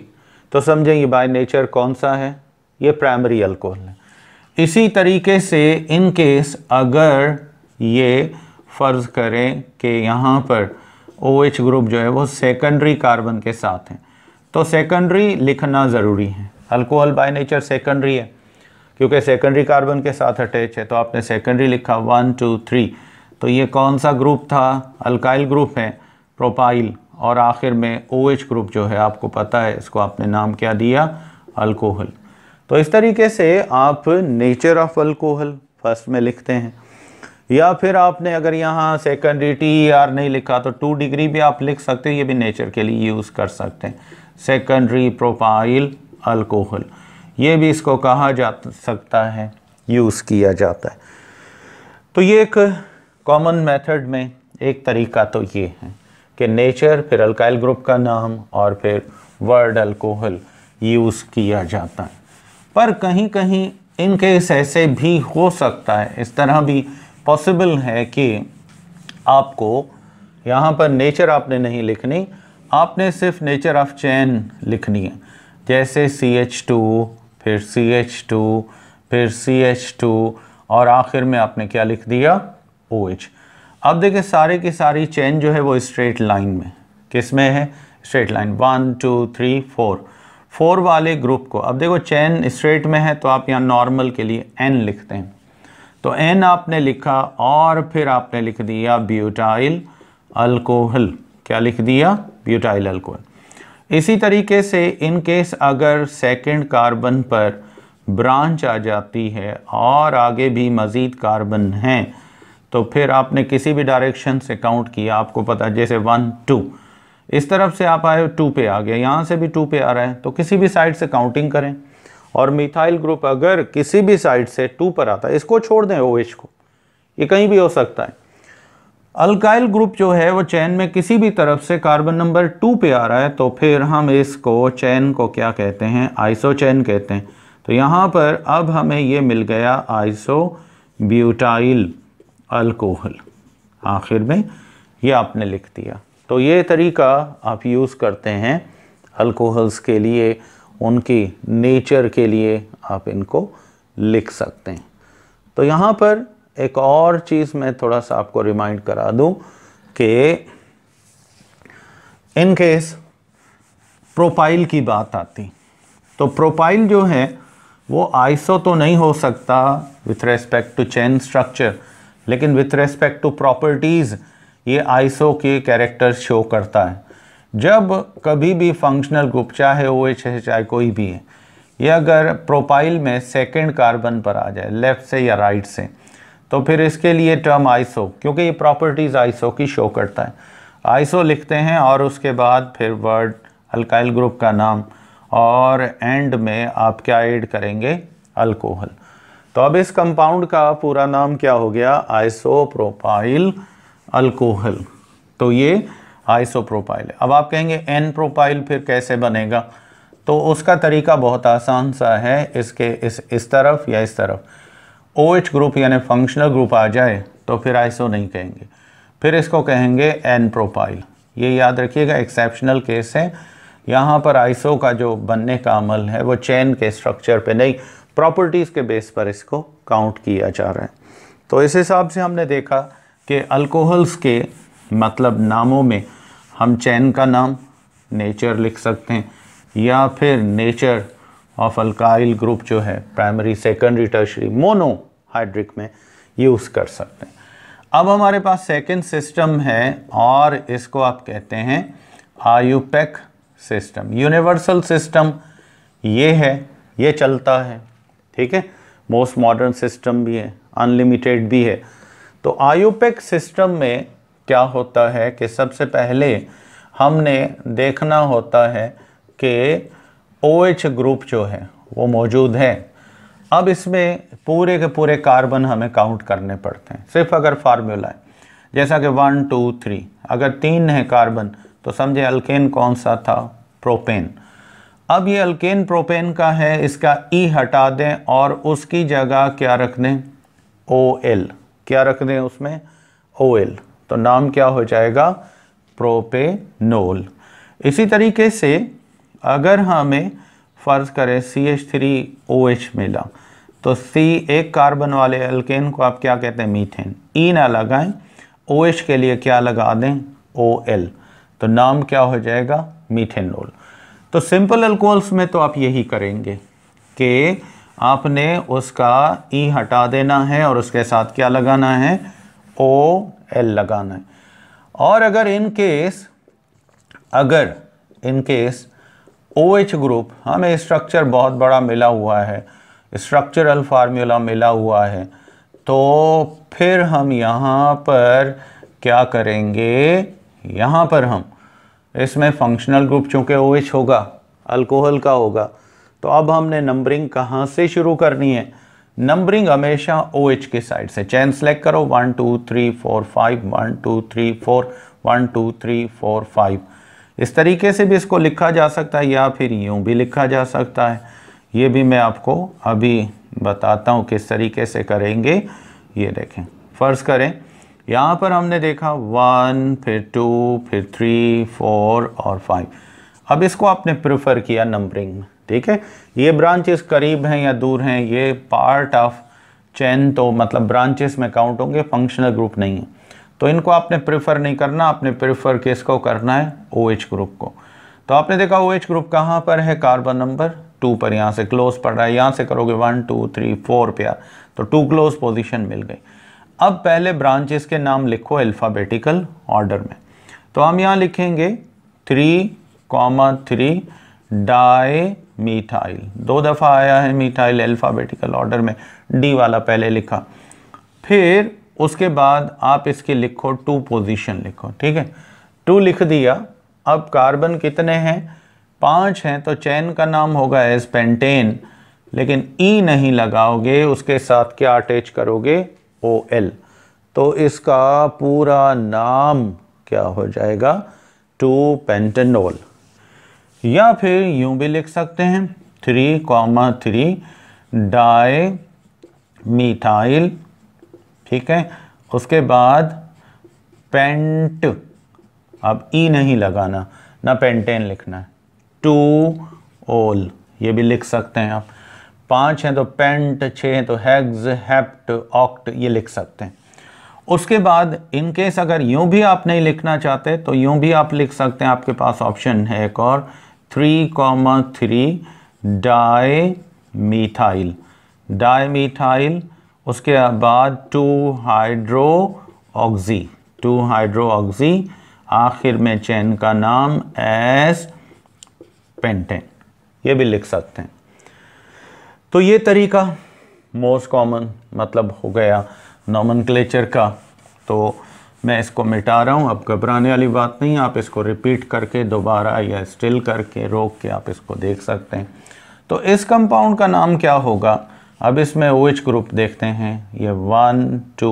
तो समझेंगे बाय नेचर कौन सा है ये प्राइमरी अल्कोहल है इसी तरीके से इन केस अगर ये फ़र्ज़ करें कि यहाँ पर ओ OH ग्रुप जो है वो सेकेंडरी कार्बन के साथ हैं तो सेकेंडरी लिखना ज़रूरी है अल्कोहल बाय नेचर सेकेंडरी है क्योंकि सेकेंडरी कार्बन के साथ अटैच है तो आपने सेकेंडरी लिखा वन टू थ्री तो ये कौन सा ग्रुप था अल्काइल ग्रुप है प्रोपाइल और आखिर में ओ OH ग्रुप जो है आपको पता है इसको आपने नाम क्या दिया अल्कोहल तो इस तरीके से आप नेचर ऑफ अल्कोहल फर्स्ट में लिखते हैं या फिर आपने अगर यहाँ सेकेंडरी टी आर नहीं लिखा तो टू डिग्री भी आप लिख सकते हो ये भी नेचर के लिए यूज़ कर सकते हैं सेकेंडरी प्रोपाइल अल्कोहल ये भी इसको कहा जा सकता है यूज़ किया जाता है तो ये एक कॉमन मेथड में एक तरीका तो ये है कि नेचर फिर अल्काइल ग्रुप का नाम और फिर वर्ड अल्कोहल यूज़ किया जाता है पर कहीं कहीं केस ऐसे भी हो सकता है इस तरह भी पॉसिबल है कि आपको यहाँ पर नेचर आपने नहीं लिखनी आपने सिर्फ नेचर ऑफ चैन लिखनी है जैसे सी एच टू फिर सी एच टू फिर सी एच टू और आखिर में आपने क्या लिख दिया ओ एच अब देखें सारे की सारी चेन जो है वो स्ट्रेट लाइन में किस में है straight line one two three four four वाले ग्रुप को अब देखो चैन स्ट्रेट में है तो आप यहाँ नॉर्मल के लिए एन लिखते हैं तो एन आपने लिखा और फिर आपने लिख दिया ब्यूटाइल अल्कोहल क्या लिख दिया ब्यूटाइल अल्कोहल इसी तरीके से इन केस अगर सेकंड कार्बन पर ब्रांच आ जाती है और आगे भी मज़ीद कार्बन हैं तो फिर आपने किसी भी डायरेक्शन से काउंट किया आपको पता जैसे वन टू इस तरफ से आप आए टू पे आ गया यहाँ से भी टू पे आ रहा है तो किसी भी साइड से काउंटिंग करें और मिथाइल ग्रुप अगर किसी भी साइड से टू पर आता है इसको छोड़ दें ओ को ये कहीं भी हो सकता है अल्काइल ग्रुप जो है वो चैन में किसी भी तरफ से कार्बन नंबर टू पे आ रहा है तो फिर हम इसको चैन को क्या कहते हैं आइसो चैन कहते हैं तो यहाँ पर अब हमें ये मिल गया आइसो ब्यूटाइल अल्कोहल आखिर में ये आपने लिख दिया तो ये तरीका आप यूज़ करते हैं अल्कोहल्स के लिए उनकी नेचर के लिए आप इनको लिख सकते हैं तो यहाँ पर एक और चीज़ मैं थोड़ा सा आपको रिमाइंड करा दूं कि इन केस प्रोफाइल की बात आती तो प्रोफाइल जो है वो आइसो तो नहीं हो सकता with respect to chain structure लेकिन विथ रेस्पेक्ट टू प्रॉपर्टीज़ ये आइसो के कैरेक्टर शो करता है जब कभी भी फंक्शनल ग्रुप चाहे ओ एच है चाहे कोई भी है ये अगर प्रोफाइल में सेकेंड कार्बन पर आ जाए लेफ़्ट से या राइट से तो फिर इसके लिए टर्म आइसो क्योंकि ये प्रॉपर्टीज़ आइसो की शो करता है आइसो लिखते हैं और उसके बाद फिर वर्ड अल्काइल ग्रुप का नाम और एंड में आप क्या ऐड करेंगे अल्कोहल तो अब इस कंपाउंड का पूरा नाम क्या हो गया आइसोप्रोपाइल अल्कोहल तो ये आइसोप्रोपाइल है अब आप कहेंगे एन प्रोपाइल फिर कैसे बनेगा तो उसका तरीका बहुत आसान सा है इसके इस इस तरफ या इस तरफ ओ OH ग्रुप यानी फंक्शनल ग्रुप आ जाए तो फिर आइसो नहीं कहेंगे फिर इसको कहेंगे एन प्रोपाइल ये याद रखिएगा एक्सेप्शनल केस है यहाँ पर आइसो का जो बनने का अमल है वो चैन के स्ट्रक्चर पे नहीं प्रॉपर्टीज़ के बेस पर इसको काउंट किया जा रहा है तो इस हिसाब से हमने देखा कि अल्कोहल्स के मतलब नामों में हम चैन का नाम नेचर लिख सकते हैं या फिर नेचर ऑफ अल्काइल ग्रुप जो है primary secondary tertiary mono hydric में यूज़ कर सकते हैं अब हमारे पास सेकेंड सिस्टम है और इसको आप कहते हैं आयुपैक सिस्टम यूनिवर्सल सिस्टम ये है ये चलता है ठीक है मोस्ट मॉडर्न सिस्टम भी है अनलिमिटेड भी है तो आयुपैक सिस्टम में क्या होता है कि सबसे पहले हमने देखना होता है कि ओ OH ग्रुप जो है वो मौजूद है अब इसमें पूरे के पूरे कार्बन हमें काउंट करने पड़ते हैं सिर्फ अगर फार्मूला है जैसा कि वन टू थ्री अगर तीन है कार्बन तो समझे अल्केन कौन सा था प्रोपेन अब ये अल्केन प्रोपेन का है इसका ई e हटा दें और उसकी जगह क्या रख दें ओ एल क्या रख दें उसमें ओ एल तो नाम क्या हो जाएगा प्रोपेनोल इसी तरीके से अगर हमें फ़र्ज़ करें C H three O H मिला तो सी एक कार्बन वाले अल्केन को आप क्या कहते हैं मीथेन ई e ना लगाएं ओ एच के लिए क्या लगा दें ओ एल तो नाम क्या हो जाएगा मीथेनोल तो सिंपल अल्कोहल्स में तो आप यही करेंगे कि आपने उसका ई e हटा देना है और उसके साथ क्या लगाना है ओ एल लगाना है और अगर इन केस अगर in case O OH group हमें स्ट्रक्चर बहुत बड़ा मिला हुआ है स्ट्रक्चरल फार्मूला मिला हुआ है तो फिर हम यहाँ पर क्या करेंगे यहाँ पर हम इसमें फंक्शनल ग्रुप चूँकि ओ OH होगा अल्कोहल का होगा तो अब हमने नंबरिंग कहाँ से शुरू करनी है नंबरिंग हमेशा ओ OH के साइड से चैन सेलेक्ट करो one two three four five one two three four one two three four five इस तरीके से भी इसको लिखा जा सकता है या फिर यूँ भी लिखा जा सकता है ये भी मैं आपको अभी बताता हूँ किस तरीके से करेंगे ये देखें फ़र्ज़ करें यहाँ पर हमने देखा वन फिर टू फिर थ्री फोर और फाइव अब इसको आपने प्रेफर किया नंबरिंग में ठीक है ये ब्रांचेस करीब हैं या दूर हैं ये पार्ट ऑफ चैन तो मतलब ब्रांचेस में काउंट होंगे फंक्शनल ग्रुप नहीं है तो इनको आपने प्रेफर नहीं करना आपने प्रेफर केस को करना है ओ OH ग्रुप को तो आपने देखा ओ OH ग्रुप कहाँ पर है कार्बन नंबर टू पर यहाँ से क्लोज पड़ रहा है यहाँ से करोगे वन टू थ्री फोर पे तो टू क्लोज पोजिशन मिल गई अब पहले ब्रांचेस के नाम लिखो अल्फ़ाबेटिकल ऑर्डर में तो हम यहाँ लिखेंगे three comma three di methyl दो दफ़ा आया है मीठाइल अल्फ़ाबेटिकल ऑर्डर में डी वाला पहले लिखा फिर उसके बाद आप इसके लिखो टू पोजीशन लिखो ठीक है टू लिख दिया अब कार्बन कितने हैं पाँच हैं तो चैन का नाम होगा एज पेंटेन लेकिन ई e नहीं लगाओगे उसके साथ क्या अटैच करोगे ओ एल तो इसका पूरा नाम क्या हो जाएगा टू पेंटेनोल या फिर यूं भी लिख सकते हैं three comma three di methyl ठीक है उसके बाद पेंट अब ई नहीं लगाना ना पेंटेन लिखना है टू ओल ये भी लिख सकते हैं आप पाँच हैं तो पेंट छः हैं तो हैग्ज हेप्ट ऑक्ट ये लिख सकते हैं उसके बाद इन केस अगर यूं भी आप नहीं लिखना चाहते तो यूं भी आप लिख सकते हैं आपके पास ऑप्शन है एक और three comma three di methyl di methyl उसके बाद two hydroxy two hydroxy आखिर में चैन का नाम एस पेंटेन ये भी लिख सकते हैं तो ये तरीका मोस्ट कॉमन मतलब हो गया नॉमन का तो मैं इसको मिटा रहा हूँ अब घबराने वाली बात नहीं आप इसको रिपीट करके दोबारा या स्टिल करके रोक के आप इसको देख सकते हैं तो इस कंपाउंड का नाम क्या होगा अब इसमें ओ एच ग्रुप देखते हैं ये one two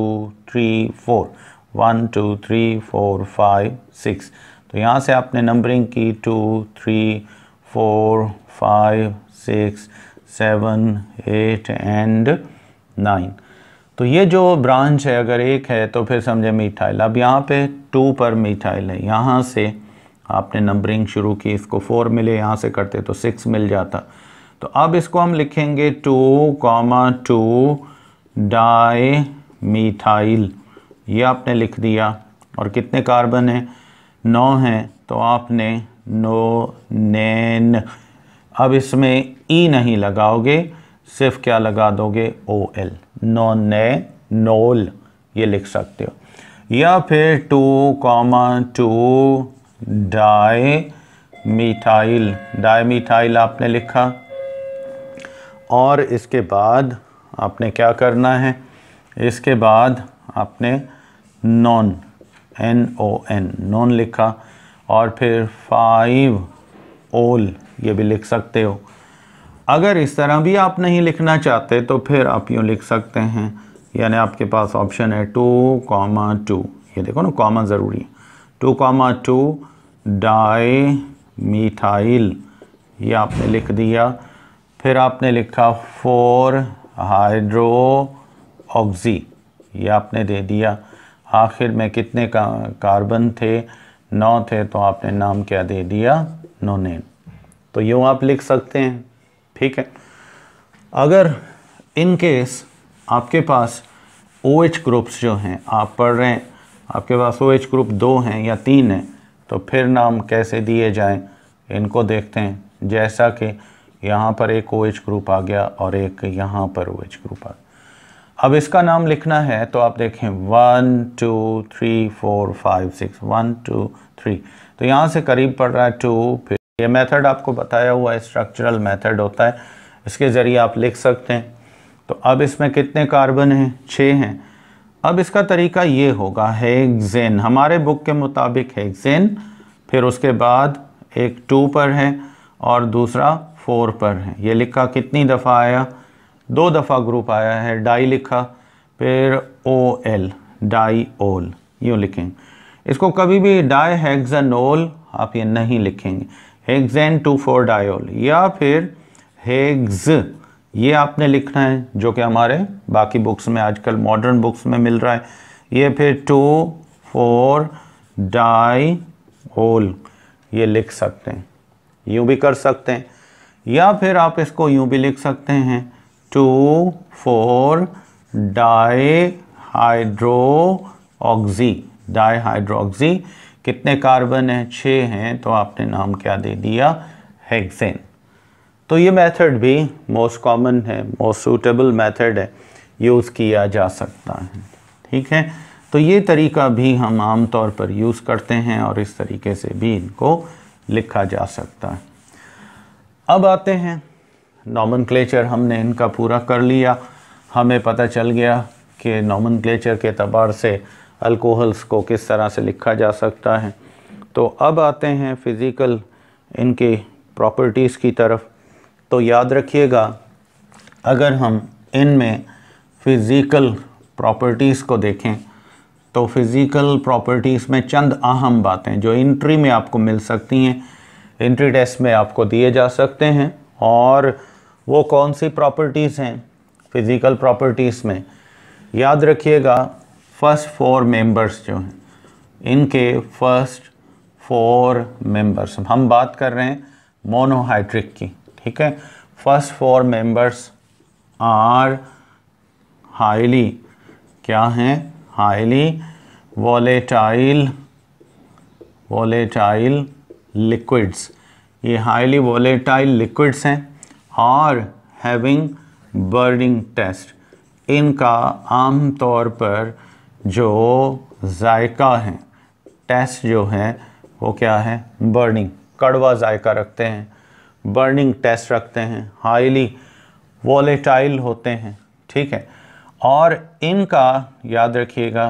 three four one two three four five six तो यहाँ से आपने नंबरिंग की two three four five six seven eight and nine तो ये जो ब्रांच है अगर एक है तो फिर समझे मिठाइल अब यहाँ पे टू पर मिठाइल है यहाँ से आपने नंबरिंग शुरू की इसको फोर मिले यहाँ से करते तो सिक्स मिल जाता तो अब इसको हम लिखेंगे two comma two di methyl ये आपने लिख दिया और कितने कार्बन हैं नौ हैं तो आपने नो नैन अब इसमें ई नहीं लगाओगे सिर्फ क्या लगा दोगे O L nonanol ये लिख सकते हो या फिर two comma two di methyl di methyl आपने लिखा और इसके बाद आपने क्या करना है इसके बाद आपने non N O N non लिखा और फिर फाइव ओल ये भी लिख सकते हो अगर इस तरह भी आप नहीं लिखना चाहते तो फिर आप यूँ लिख सकते हैं यानी आपके पास ऑप्शन है टू कॉमा टू ये देखो ना कॉमा ज़रूरी है two comma two di methyl ये आपने लिख दिया फिर आपने लिखा फोर हाइड्रो ऑक्सी ये आपने दे दिया आखिर में कितने का कार्बन थे नौ थे तो आपने नाम क्या दे दिया नोनेन तो यूँ आप लिख सकते हैं ठीक है अगर इन केस आपके पास ओ OH ग्रुप्स जो हैं आप पढ़ रहे हैं आपके पास ओ OH ग्रुप दो हैं या तीन हैं तो फिर नाम कैसे दिए जाएं इनको देखते हैं जैसा कि यहाँ पर एक ओ OH ग्रुप आ गया और एक यहाँ पर ओ OH ग्रुप आ गया अब इसका नाम लिखना है तो आप देखें one two three four five six one two three तो यहाँ से करीब पड़ रहा है टू फिर ये मेथड आपको बताया हुआ है स्ट्रक्चरल मेथड होता है इसके ज़रिए आप लिख सकते हैं तो अब इसमें कितने कार्बन हैं छः हैं अब इसका तरीका ये होगा हेगजेन हमारे बुक के मुताबिक हेगजेन फिर उसके बाद एक टू पर है और दूसरा फोर पर हैं ये लिखा कितनी दफ़ा आया दो दफ़ा ग्रुप आया है डाई लिखा फिर ओ एल डाई ओल यूँ लिखें इसको कभी भी डाई ओल आप ये नहीं लिखेंगे हेगजेन टू फोर डायोल या फिर हेग्ज ये आपने लिखना है जो कि हमारे बाकी बुक्स में आजकल मॉडर्न बुक्स में मिल रहा है ये फिर टू फोर डाई होल ये लिख सकते हैं यूँ भी कर सकते हैं या फिर आप इसको यूं भी लिख सकते हैं two four di hydroxy di hydroxy कितने कार्बन हैं छः हैं तो आपने नाम क्या दे दिया हेक्सेन तो ये मेथड भी मोस्ट कॉमन है मोस्ट सूटेबल मेथड है यूज़ किया जा सकता है ठीक है तो ये तरीका भी हम आम तौर पर यूज़ करते हैं और इस तरीके से भी इनको लिखा जा सकता है अब आते हैं नॉमन हमने इनका पूरा कर लिया हमें पता चल गया कि नॉमन के अतबार से अल्कोहल्स को किस तरह से लिखा जा सकता है तो अब आते हैं फिज़िकल इनके प्रॉपर्टीज़ की तरफ तो याद रखिएगा अगर हम इनमें फ़िज़िकल प्रॉपर्टीज़ को देखें तो फ़िज़िकल प्रॉपर्टीज़ में चंद अहम बातें जो इंट्री में आपको मिल सकती हैं इंट्री टेस्ट में आपको दिए जा सकते हैं और वो कौन सी प्रॉपर्टीज़ हैं फिज़िकल प्रॉपर्टीज़ में याद रखिएगा फ़र्स्ट फोर मेंबर्स जो हैं इनके फर्स्ट फोर मेंबर्स हम बात कर रहे हैं मोनोहाइड्रिक की ठीक है first four members are highly क्या हैं हाईली वॉलेटाइल वॉलेटाइल लिक्विड्स ये हाईली वॉलेटाइल लिक्विड्स हैं और हैविंग बर्निंग टेस्ट इनका आम तौर पर जो जायका है टेस्ट जो है वो क्या है बर्निंग कड़वा जायका रखते हैं बर्निंग टेस्ट रखते हैं हाईली वॉलेटाइल होते हैं ठीक है और इनका याद रखिएगा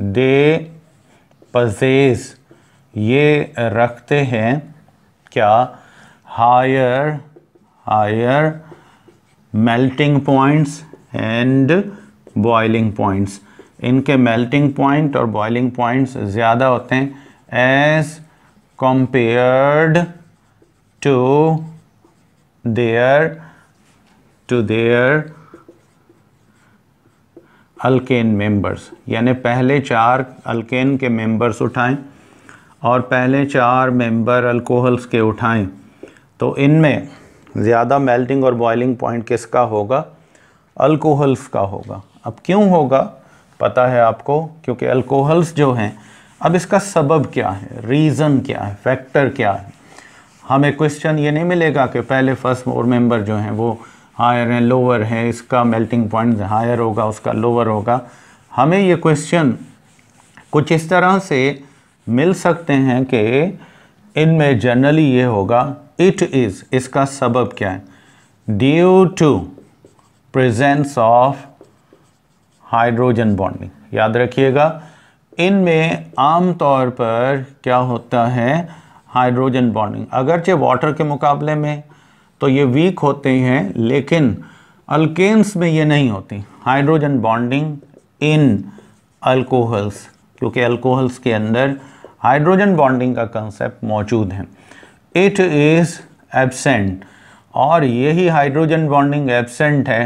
दे पजेज़ ये रखते हैं क्या higher higher melting points and boiling points इनके मेल्टिंग पॉइंट और बॉइलिंग पॉइंट्स ज़्यादा होते हैं as compared to their to their alkane members यानी पहले चार अल्केन के मेंबर्स उठाएं और पहले चार मेंबर अल्कोहल्स के उठाएं तो इनमें ज़्यादा मेल्टिंग और बॉइलिंग पॉइंट किसका होगा अल्कोहल्स का होगा अब क्यों होगा पता है आपको क्योंकि अल्कोहल्स जो हैं अब इसका सबब क्या है रीज़न क्या है फैक्टर क्या है हमें क्वेश्चन ये नहीं मिलेगा कि पहले फर्स्ट और मेंबर जो हैं वो हायर हैं लोअर हैं इसका मेल्टिंग पॉइंट हायर होगा उसका लोअर होगा हमें ये क्वेश्चन कुछ इस तरह से मिल सकते हैं कि इनमें जनरली ये होगा इट इज़ इसका सबब क्या है due to presence of hydrogen bonding याद रखिएगा इनमें आम तौर पर क्या होता है हाइड्रोजन बॉन्डिंग अगरचे वाटर के मुकाबले में तो ये वीक होते हैं लेकिन अल्केन्स में ये नहीं होती हाइड्रोजन बॉन्डिंग इन अल्कोहल्स क्योंकि अल्कोहल्स के अंदर हाइड्रोजन बॉन्डिंग का कंसेप्ट मौजूद है इट इज़ एबसेंट और यही हाइड्रोजन बॉन्डिंग एबसेंट है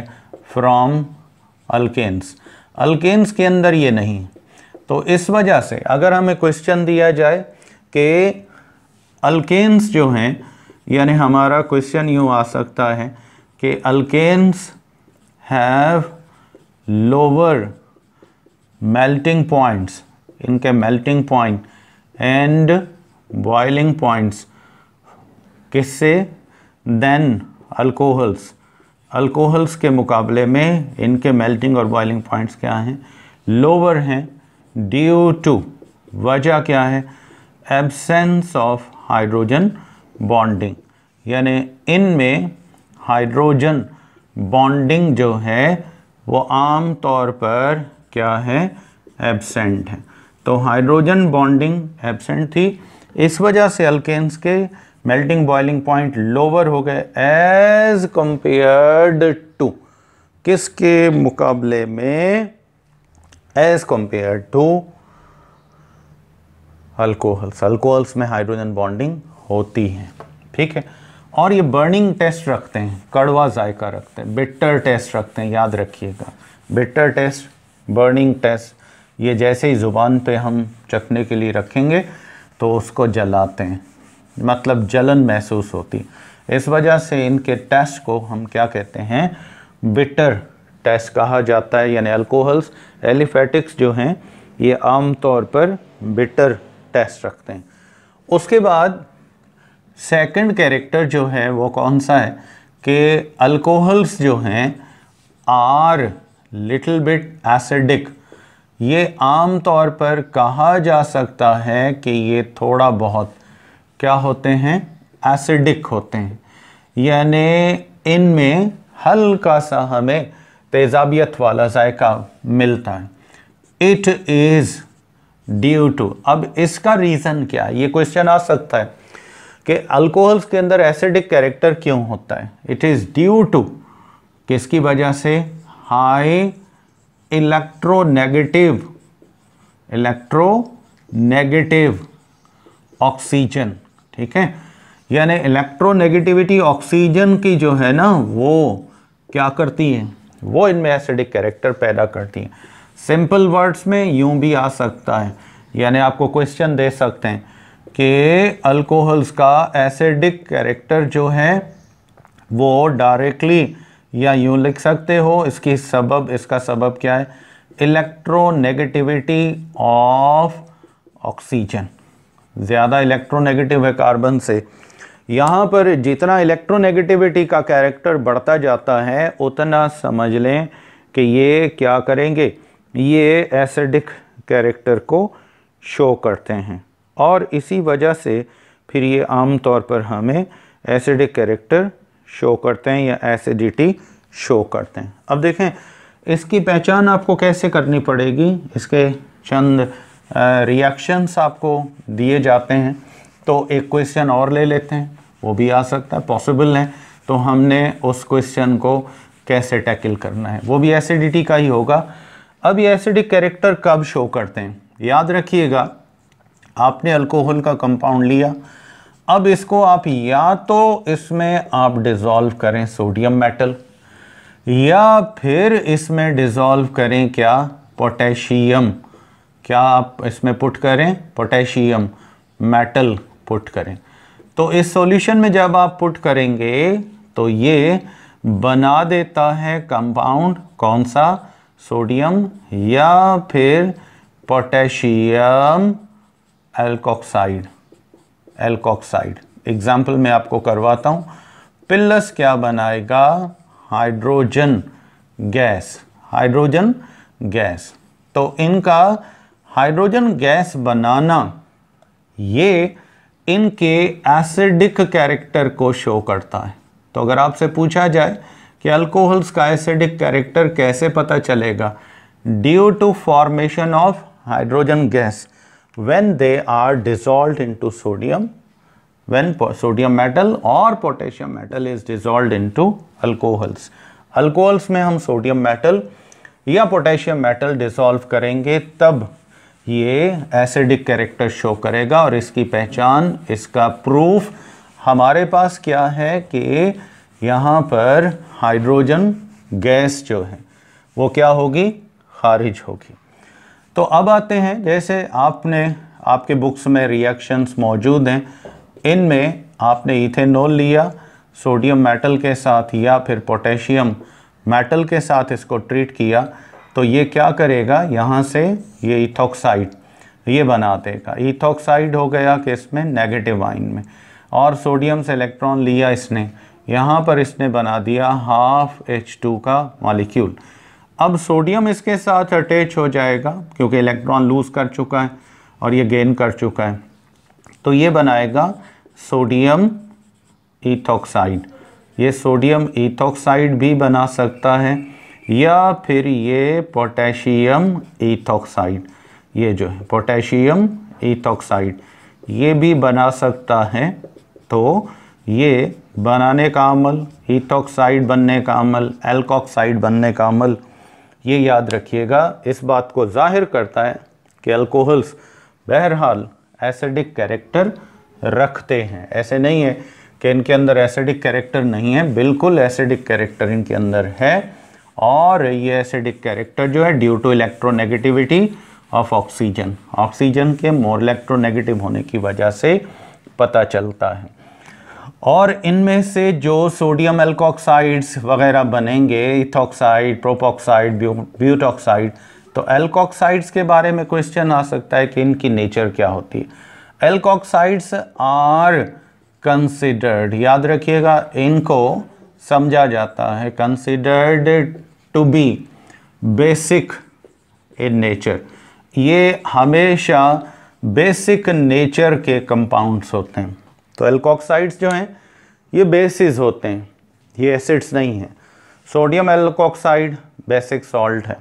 फ्रॉम अल्केन्स अल्केन्स के अंदर ये नहीं तो इस वजह से अगर हमें क्वेश्चन दिया जाए कि अल्केन्स जो हैं यानी हमारा क्वेश्चन यूँ आ सकता है कि alkanes have lower melting points इनके melting point and boiling points किससे देन अल्कोहल्स अल्कोहल्स के मुकाबले में इनके मेल्टिंग और बॉइलिंग पॉइंट्स क्या हैं लोअर हैं ड्यू टू वजह क्या है एबसेंस ऑफ हाइड्रोजन बॉन्डिंग यानी इनमें हाइड्रोजन बॉन्डिंग जो है वो आम तौर पर क्या है एबसेंट है तो हाइड्रोजन बॉन्डिंग एबसेंट थी इस वजह से अल्केन्स के मेल्टिंग बॉइलिंग पॉइंट लोअर हो गए एज कंपेयर्ड टू किसके मुकाबले में as compared to alcohols alcohols में हाइड्रोजन बॉन्डिंग होती है ठीक है और ये बर्निंग टेस्ट रखते हैं कड़वा जायका रखते हैं बिटर टेस्ट रखते हैं याद रखिएगा बिटर टेस्ट बर्निंग टेस्ट ये जैसे ही ज़ुबान पे हम चखने के लिए रखेंगे तो उसको जलाते हैं मतलब जलन महसूस होती इस वजह से इनके टेस्ट को हम क्या कहते हैं बिटर टेस्ट कहा जाता है यानी अल्कोहल्स एलिफेटिक्स जो हैं ये आम तौर पर बिटर टेस्ट रखते हैं उसके बाद सेकंड कैरेक्टर जो है वो कौन सा है कि अल्कोहल्स जो हैं आर लिटिल बिट एसिडिक ये आम तौर पर कहा जा सकता है कि ये थोड़ा बहुत क्या होते हैं एसिडिक होते हैं यानी इनमें हल्का सा हमें तेजाबियत वाला जायका मिलता है इट इज़ ड्यू टू अब इसका रीज़न क्या है ये क्वेश्चन आ सकता है कि अल्कोहल्स के अंदर एसिडिक कैरेक्टर क्यों होता है इट इज़ ड्यू टू किसकी वजह से हाई इलेक्ट्रोनेगेटिव नेगेटिव ऑक्सीजन ठीक है यानी इलेक्ट्रोनेगेटिविटी ऑक्सीजन की जो है ना वो क्या करती है वो इनमें एसिडिक कैरेक्टर पैदा करती है सिंपल वर्ड्स में यूं भी आ सकता है यानी आपको क्वेश्चन दे सकते हैं कि अल्कोहल्स का एसिडिक कैरेक्टर जो है वो डायरेक्टली या यूँ लिख सकते हो इसकी सबब इसका सबब क्या है इलेक्ट्रोनेगेटिविटी ऑफ ऑक्सीजन ज़्यादा इलेक्ट्रोनेगेटिव है कार्बन से यहाँ पर जितना इलेक्ट्रोनेगेटिविटी का कैरेक्टर बढ़ता जाता है उतना समझ लें कि ये क्या करेंगे ये एसिडिक कैरेक्टर को शो करते हैं और इसी वजह से फिर ये आम तौर पर हमें एसिडिक कैरेक्टर शो करते हैं या एसिडिटी शो करते हैं अब देखें इसकी पहचान आपको कैसे करनी पड़ेगी इसके चंद रिएक्शंस आपको दिए जाते हैं तो एक क्वेश्चन और ले लेते हैं वो भी आ सकता है पॉसिबल है तो हमने उस क्वेश्चन को कैसे टैकल करना है वो भी एसिडिटी का ही होगा अब ये एसिडिक कैरेक्टर कब शो करते हैं याद रखिएगा आपने अल्कोहल का कंपाउंड लिया अब इसको आप या तो इसमें आप डिज़ोल्व करें सोडियम मेटल या फिर इसमें डिज़ोल्व करें क्या पोटेशियम क्या आप इसमें पुट करें पोटेशियम मेटल पुट करें तो इस सॉल्यूशन में जब आप पुट करेंगे तो ये बना देता है कंपाउंड कौन सा सोडियम या फिर पोटेशियम एल्कोक्साइड एल्कोक्साइड एग्जाम्पल मैं आपको करवाता हूँ पिल्लस क्या बनाएगा हाइड्रोजन गैस हाइड्रोजन गैस तो इनका हाइड्रोजन गैस बनाना ये इनके एसिडिक कैरेक्टर को शो करता है तो अगर आपसे पूछा जाए कि अल्कोहल्स का एसिडिक कैरेक्टर कैसे पता चलेगा due to formation of hydrogen gas when they are dissolved into sodium when sodium metal or potassium metal is dissolved into alcohols alcohols mein hum sodium metal ya potassium metal dissolve karenge tab ये एसिडिक कैरेक्टर शो करेगा और इसकी पहचान इसका प्रूफ हमारे पास क्या है कि यहाँ पर हाइड्रोजन गैस जो है वो क्या होगी खारिज होगी तो अब आते हैं जैसे आपने आपके बुक्स में रिएक्शंस मौजूद हैं इनमें आपने इथेनॉल लिया सोडियम मेटल के साथ या फिर पोटेशियम मेटल के साथ इसको ट्रीट किया तो ये क्या करेगा यहाँ से ये इथोक्साइड ये बना देगा इथोक्साइड हो गया कि इसमें नेगेटिव आइन में और सोडियम से इलेक्ट्रॉन लिया इसने यहाँ पर इसने बना दिया हाफ एच टू का मॉलिक्यूल अब सोडियम इसके साथ अटैच हो जाएगा क्योंकि इलेक्ट्रॉन लूज कर चुका है और ये गेन कर चुका है तो ये बनाएगा सोडियम इथॉक्साइड ये सोडियम इथॉक्साइड भी बना सकता है या फिर ये पोटेशियम इथॉक्साइड ये जो है पोटेशियम इथॉक्साइड ये भी बना सकता है तो ये बनाने का अमल इथॉक्साइड बनने का अमल एल्कोक्साइड बनने का अमल ये याद रखिएगा इस बात को जाहिर करता है कि अल्कोहल्स बहरहाल एसिडिक कैरेक्टर रखते हैं ऐसे नहीं है कि इनके अंदर एसिडिक कैरेक्टर नहीं है बिल्कुल एसिडिक कैरेक्टर इनके अंदर है और ये एसिडिक कैरेक्टर जो है due to electronegativity of oxygen oxygen के मोर इलेक्ट्रोनेगेटिव होने की वजह से पता चलता है और इनमें से जो सोडियम एल्कोक्साइड्स वगैरह बनेंगे इथॉक्साइड प्रोपोक्साइड ब्यूटॉक्साइड तो एल्कोक्साइड्स के बारे में क्वेश्चन आ सकता है कि इनकी नेचर क्या होती है एल्कोक्साइड्स आर कंसिडर्ड याद रखिएगा इनको समझा जाता है considered to be basic in nature ये हमेशा बेसिक नेचर के कंपाउंड्स होते हैं तो एल्कोक्साइड्स जो हैं ये बेसिस होते हैं ये एसिड्स नहीं हैं सोडियम एल्कोक्साइड बेसिक सॉल्ट है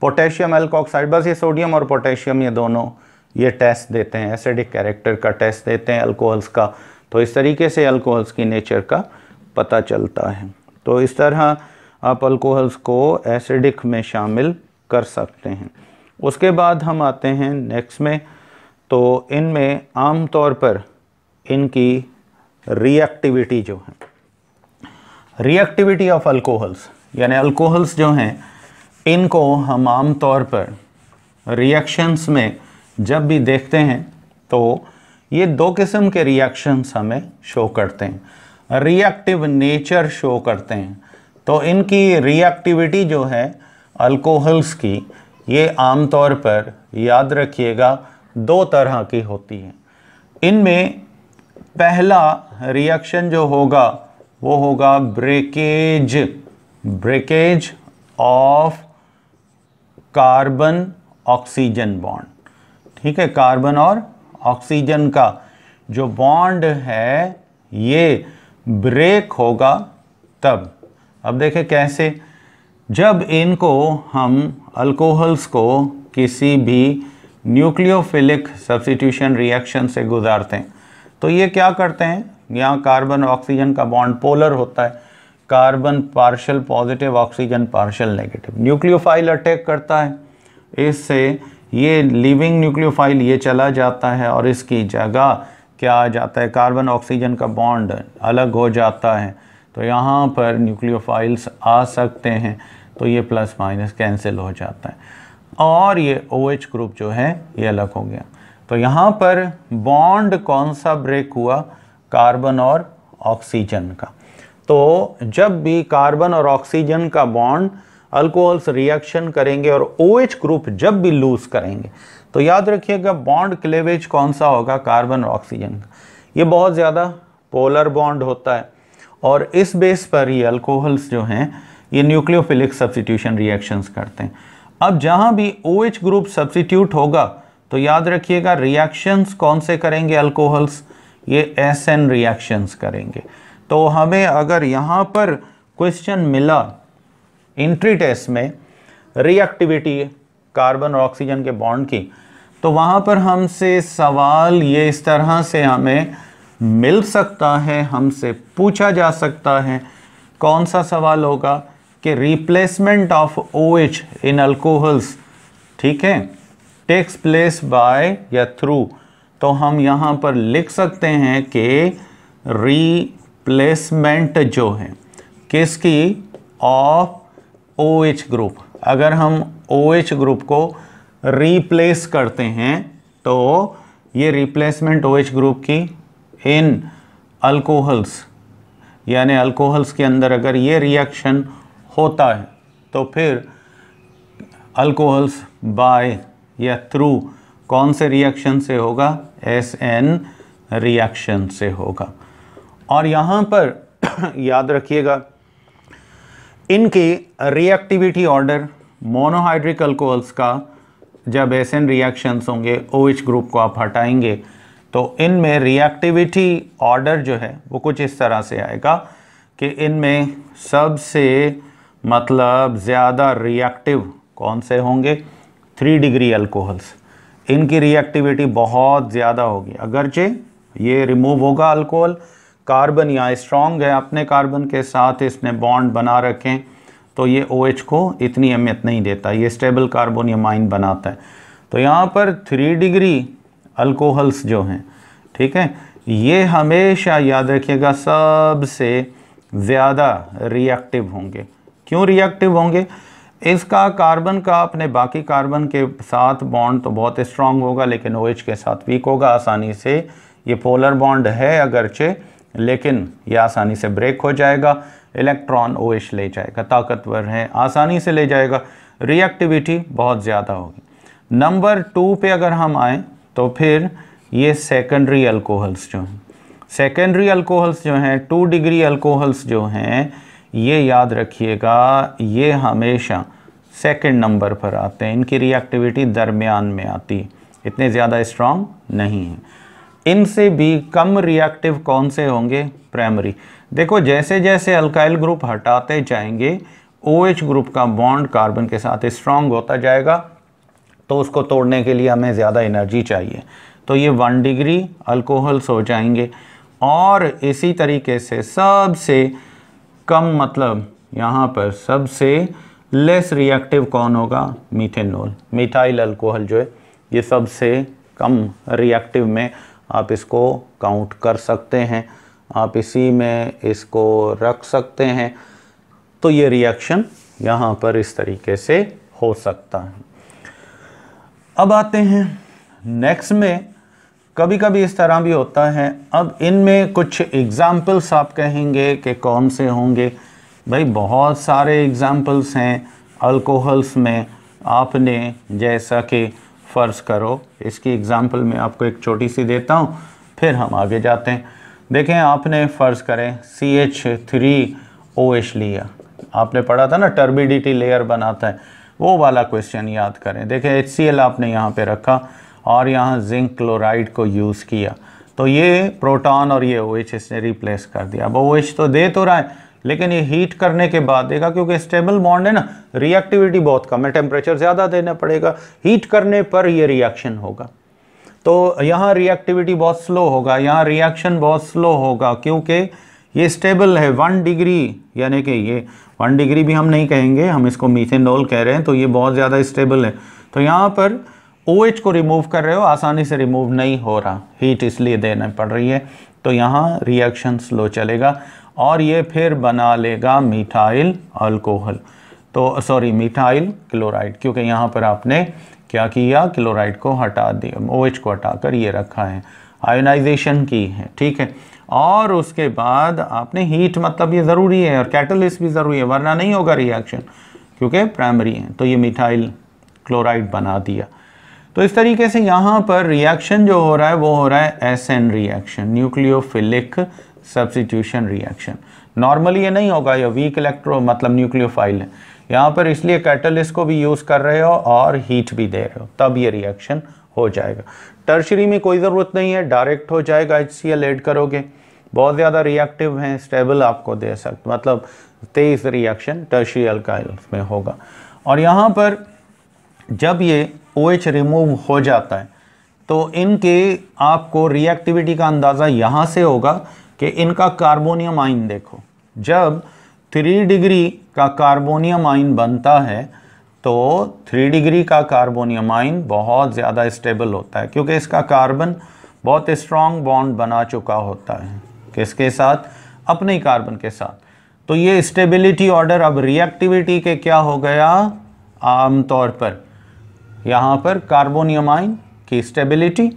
पोटेशियम एल्कोक्साइड बस ये सोडियम और पोटेशियम ये दोनों ये टेस्ट देते हैं एसिडिक कैरेक्टर का टेस्ट देते हैं अल्कोहल्स का तो इस तरीके से अल्कोहल्स की नेचर का पता चलता है तो इस तरह आप अल्कोहल्स को एसिडिक में शामिल कर सकते हैं उसके बाद हम आते हैं नेक्स्ट में तो इनमें आम तौर पर इनकी रिएक्टिविटी जो है रिएक्टिविटी ऑफ अल्कोहल्स यानी अल्कोहल्स जो हैं इनको हम आम तौर पर रिएक्शंस में जब भी देखते हैं तो ये दो किस्म के रिएक्शंस हमें शो करते हैं रिएक्टिव नेचर शो करते हैं तो इनकी रिएक्टिविटी जो है अल्कोहल्स की ये आमतौर पर याद रखिएगा दो तरह की होती है इनमें पहला रिएक्शन जो होगा वो होगा breakage breakage of carbon oxygen bond ठीक है कार्बन और ऑक्सीजन का जो बॉन्ड है ये ब्रेक होगा तब अब देखें कैसे जब इनको हम अल्कोहल्स को किसी भी न्यूक्लियोफिलिक सब्सिट्यूशन रिएक्शन से गुजारते हैं तो ये क्या करते हैं यहाँ कार्बन ऑक्सीजन का बॉन्ड पोलर होता है carbon partial positive oxygen partial negative nucleophile attack करता है इससे ये लिविंग न्यूक्लियोफाइल ये चला जाता है और इसकी जगह क्या आ जाता है कार्बन ऑक्सीजन का बॉन्ड अलग हो जाता है तो यहाँ पर न्यूक्लियोफाइल्स आ सकते हैं तो ये प्लस माइनस कैंसिल हो जाता है और ये ओ OH ग्रुप जो है ये अलग हो गया तो यहाँ पर बॉन्ड कौन सा ब्रेक हुआ कार्बन और ऑक्सीजन का तो जब भी कार्बन और ऑक्सीजन का बॉन्ड अल्कोहल्स रिएक्शन करेंगे और ओ OH ग्रुप जब भी लूज करेंगे तो याद रखिएगा बॉन्ड क्लेवेज कौन सा होगा कार्बन और ऑक्सीजन का ये बहुत ज़्यादा पोलर बॉन्ड होता है और इस बेस पर ये अल्कोहल्स जो हैं ये न्यूक्लियोफिलिक सब्सिट्यूशन रिएक्शंस करते हैं अब जहाँ भी ओ OH ग्रुप सब्सिट्यूट होगा तो याद रखिएगा रिएक्शंस कौन से करेंगे अल्कोहल्स ये एस एन रिएक्शंस करेंगे तो हमें अगर यहाँ पर क्वेश्चन मिला इंट्री टेस्ट में रिएक्टिविटी कार्बन और ऑक्सीजन के बॉन्ड की तो वहाँ पर हमसे सवाल ये इस तरह से हमें मिल सकता है हमसे पूछा जा सकता है कौन सा सवाल होगा कि replacement of O H in alcohols ठीक है टेक्स प्लेस बाय या थ्रू तो हम यहाँ पर लिख सकते हैं कि रीप्लेसमेंट जो है किसकी ऑफ ओ एच ग्रुप अगर हम ओ एच ग्रुप को रिप्लेस करते हैं तो ये रिप्लेसमेंट ओ एच ग्रुप की इन अल्कोहल्स यानी अल्कोहल्स के अंदर अगर ये रिएक्शन होता है तो फिर अल्कोहल्स बाय या थ्रू कौन से रिएक्शन से होगा एस एन रिएक्शन से होगा और यहाँ पर [clears throat] याद रखिएगा इनके रिएक्टिविटी ऑर्डर मोनोहाइड्रिक अल्कोहल्स का जब एस एन रिएक्शंस होंगे ओ एच ग्रुप को आप हटाएंगे तो इनमें रिएक्टिविटी ऑर्डर जो है वो कुछ इस तरह से आएगा कि इनमें सबसे मतलब ज़्यादा रिएक्टिव कौन से होंगे थ्री डिग्री अल्कोहल्स इनकी रिएक्टिविटी बहुत ज़्यादा होगी अगरचे ये रिमूव होगा अल्कोहल कार्बन या स्ट्रॉन्ग है अपने कार्बन के साथ इसने बॉन्ड बना रखें तो ये ओ OH को इतनी अहमियत नहीं देता ये स्टेबल कार्बन या माइन बनाता है तो यहाँ पर थ्री डिग्री अल्कोहल्स जो हैं ठीक है ये हमेशा याद रखिएगा सबसे ज़्यादा रिएक्टिव होंगे क्यों रिएक्टिव होंगे इसका कार्बन का अपने बाकी कार्बन के साथ बॉन्ड तो बहुत स्ट्रांग होगा लेकिन ओएच के साथ वीक होगा आसानी से ये पोलर बॉन्ड है अगरचे लेकिन ये आसानी से ब्रेक हो जाएगा इलेक्ट्रॉन ओएच ले जाएगा ताकतवर है आसानी से ले जाएगा रिएक्टिविटी बहुत ज़्यादा होगी नंबर टू पे अगर हम आए तो फिर ये सेकेंडरी अल्कोहल्स जो हैं सेकेंडरी अल्कोहल्स जो हैं टू डिग्री अल्कोहल्स जो हैं ये याद रखिएगा ये हमेशा सेकेंड नंबर पर आते हैं इनकी रिएक्टिविटी दरमियान में आती इतने ज़्यादा स्ट्रांग नहीं हैं इनसे भी कम रिएक्टिव कौन से होंगे प्राइमरी देखो जैसे जैसे अल्काइल ग्रुप हटाते जाएंगे ओ OH ग्रुप का बॉन्ड कार्बन के साथ स्ट्रांग होता जाएगा तो उसको तोड़ने के लिए हमें ज़्यादा एनर्जी चाहिए तो ये वन डिग्री अल्कोहल्स हो जाएंगे और इसी तरीके से सबसे कम मतलब यहाँ पर सबसे लेस रिएक्टिव कौन होगा मीथेनॉल मिथाइल अल्कोहल जो है ये सबसे कम रिएक्टिव में आप इसको काउंट कर सकते हैं आप इसी में इसको रख सकते हैं तो ये रिएक्शन यहाँ पर इस तरीके से हो सकता है अब आते हैं नेक्स्ट में कभी कभी इस तरह भी होता है अब इनमें कुछ एग्ज़ाम्पल्स आप कहेंगे कि कौन से होंगे भाई बहुत सारे एग्ज़ाम्पल्स हैं अल्कोहल्स में आपने जैसा कि फ़र्ज़ करो इसकी एग्ज़ाम्पल मैं आपको एक छोटी सी देता हूँ फिर हम आगे जाते हैं देखें आपने फ़र्ज़ करें C H three O H लिया आपने पढ़ा था ना टर्बिडिटी लेयर बनाता है वो वाला क्वेश्चन याद करें देखें एच सी एल आपने यहाँ पे रखा और यहाँ जिंक क्लोराइड को यूज़ किया तो ये प्रोटॉन और ये ओ OH एच इसने रिप्लेस कर दिया अब ओ OH एच तो दे तो रहा है लेकिन ये हीट करने के बाद देगा क्योंकि स्टेबल बॉन्ड है ना रिएक्टिविटी बहुत कम है टेम्परेचर ज़्यादा देना पड़ेगा हीट करने पर ये रिएक्शन होगा तो यहाँ रिएक्टिविटी बहुत स्लो होगा यहाँ रिएक्शन बहुत स्लो होगा क्योंकि ये स्टेबल है वन डिग्री यानी कि ये वन डिग्री भी हम नहीं कहेंगे हम इसको मीथेनॉल कह रहे हैं तो ये बहुत ज़्यादा स्टेबल है तो यहाँ पर ओ OH को रिमूव कर रहे हो आसानी से रिमूव नहीं हो रहा हीट इसलिए देना पड़ रही है तो यहाँ रिएक्शन स्लो चलेगा और ये फिर बना लेगा मिठाइल अल्कोहल तो सॉरी मिठाइल क्लोराइड क्योंकि यहाँ पर आपने क्या किया क्लोराइड को हटा दिया ओ OH को हटाकर ये रखा है आयोनाइजेशन की है ठीक है और उसके बाद आपने हीट मतलब ये ज़रूरी है और कैटलिस्ट भी ज़रूरी है वरना नहीं होगा रिएक्शन क्योंकि प्राइमरी है तो ये मिथाइल क्लोराइड बना दिया तो इस तरीके से यहाँ पर रिएक्शन जो हो रहा है वो हो रहा है S N reaction nucleophilic substitution reaction normally ये नहीं होगा ये वीक इलेक्ट्रो मतलब न्यूक्लियोफाइल है यहाँ पर इसलिए कैटलिस्ट को भी यूज़ कर रहे हो और हीट भी दे रहे हो तब ये रिएक्शन हो जाएगा टर्शरी में कोई ज़रूरत नहीं है डायरेक्ट हो जाएगा एच सी करोगे बहुत ज़्यादा रिएक्टिव हैं स्टेबल आपको दे सकते मतलब तेईस रिएक्शन टर्शरी अल्काइल में होगा और यहाँ पर जब ये ओ OH रिमूव हो जाता है तो इनके आपको रिएक्टिविटी का अंदाज़ा यहाँ से होगा कि इनका कार्बोनियम आइन देखो जब थ्री डिग्री का कार्बोनियम आइन बनता है तो थ्री डिग्री का कार्बोनियम आइन बहुत ज़्यादा स्टेबल होता है क्योंकि इसका कार्बन बहुत स्ट्रॉन्ग बॉन्ड बना चुका होता है किसके साथ अपने ही कार्बन के साथ तो ये स्टेबिलिटी ऑर्डर अब रिएक्टिविटी के क्या हो गया आमतौर पर यहाँ पर कार्बोनियम आइन की स्टेबिलिटी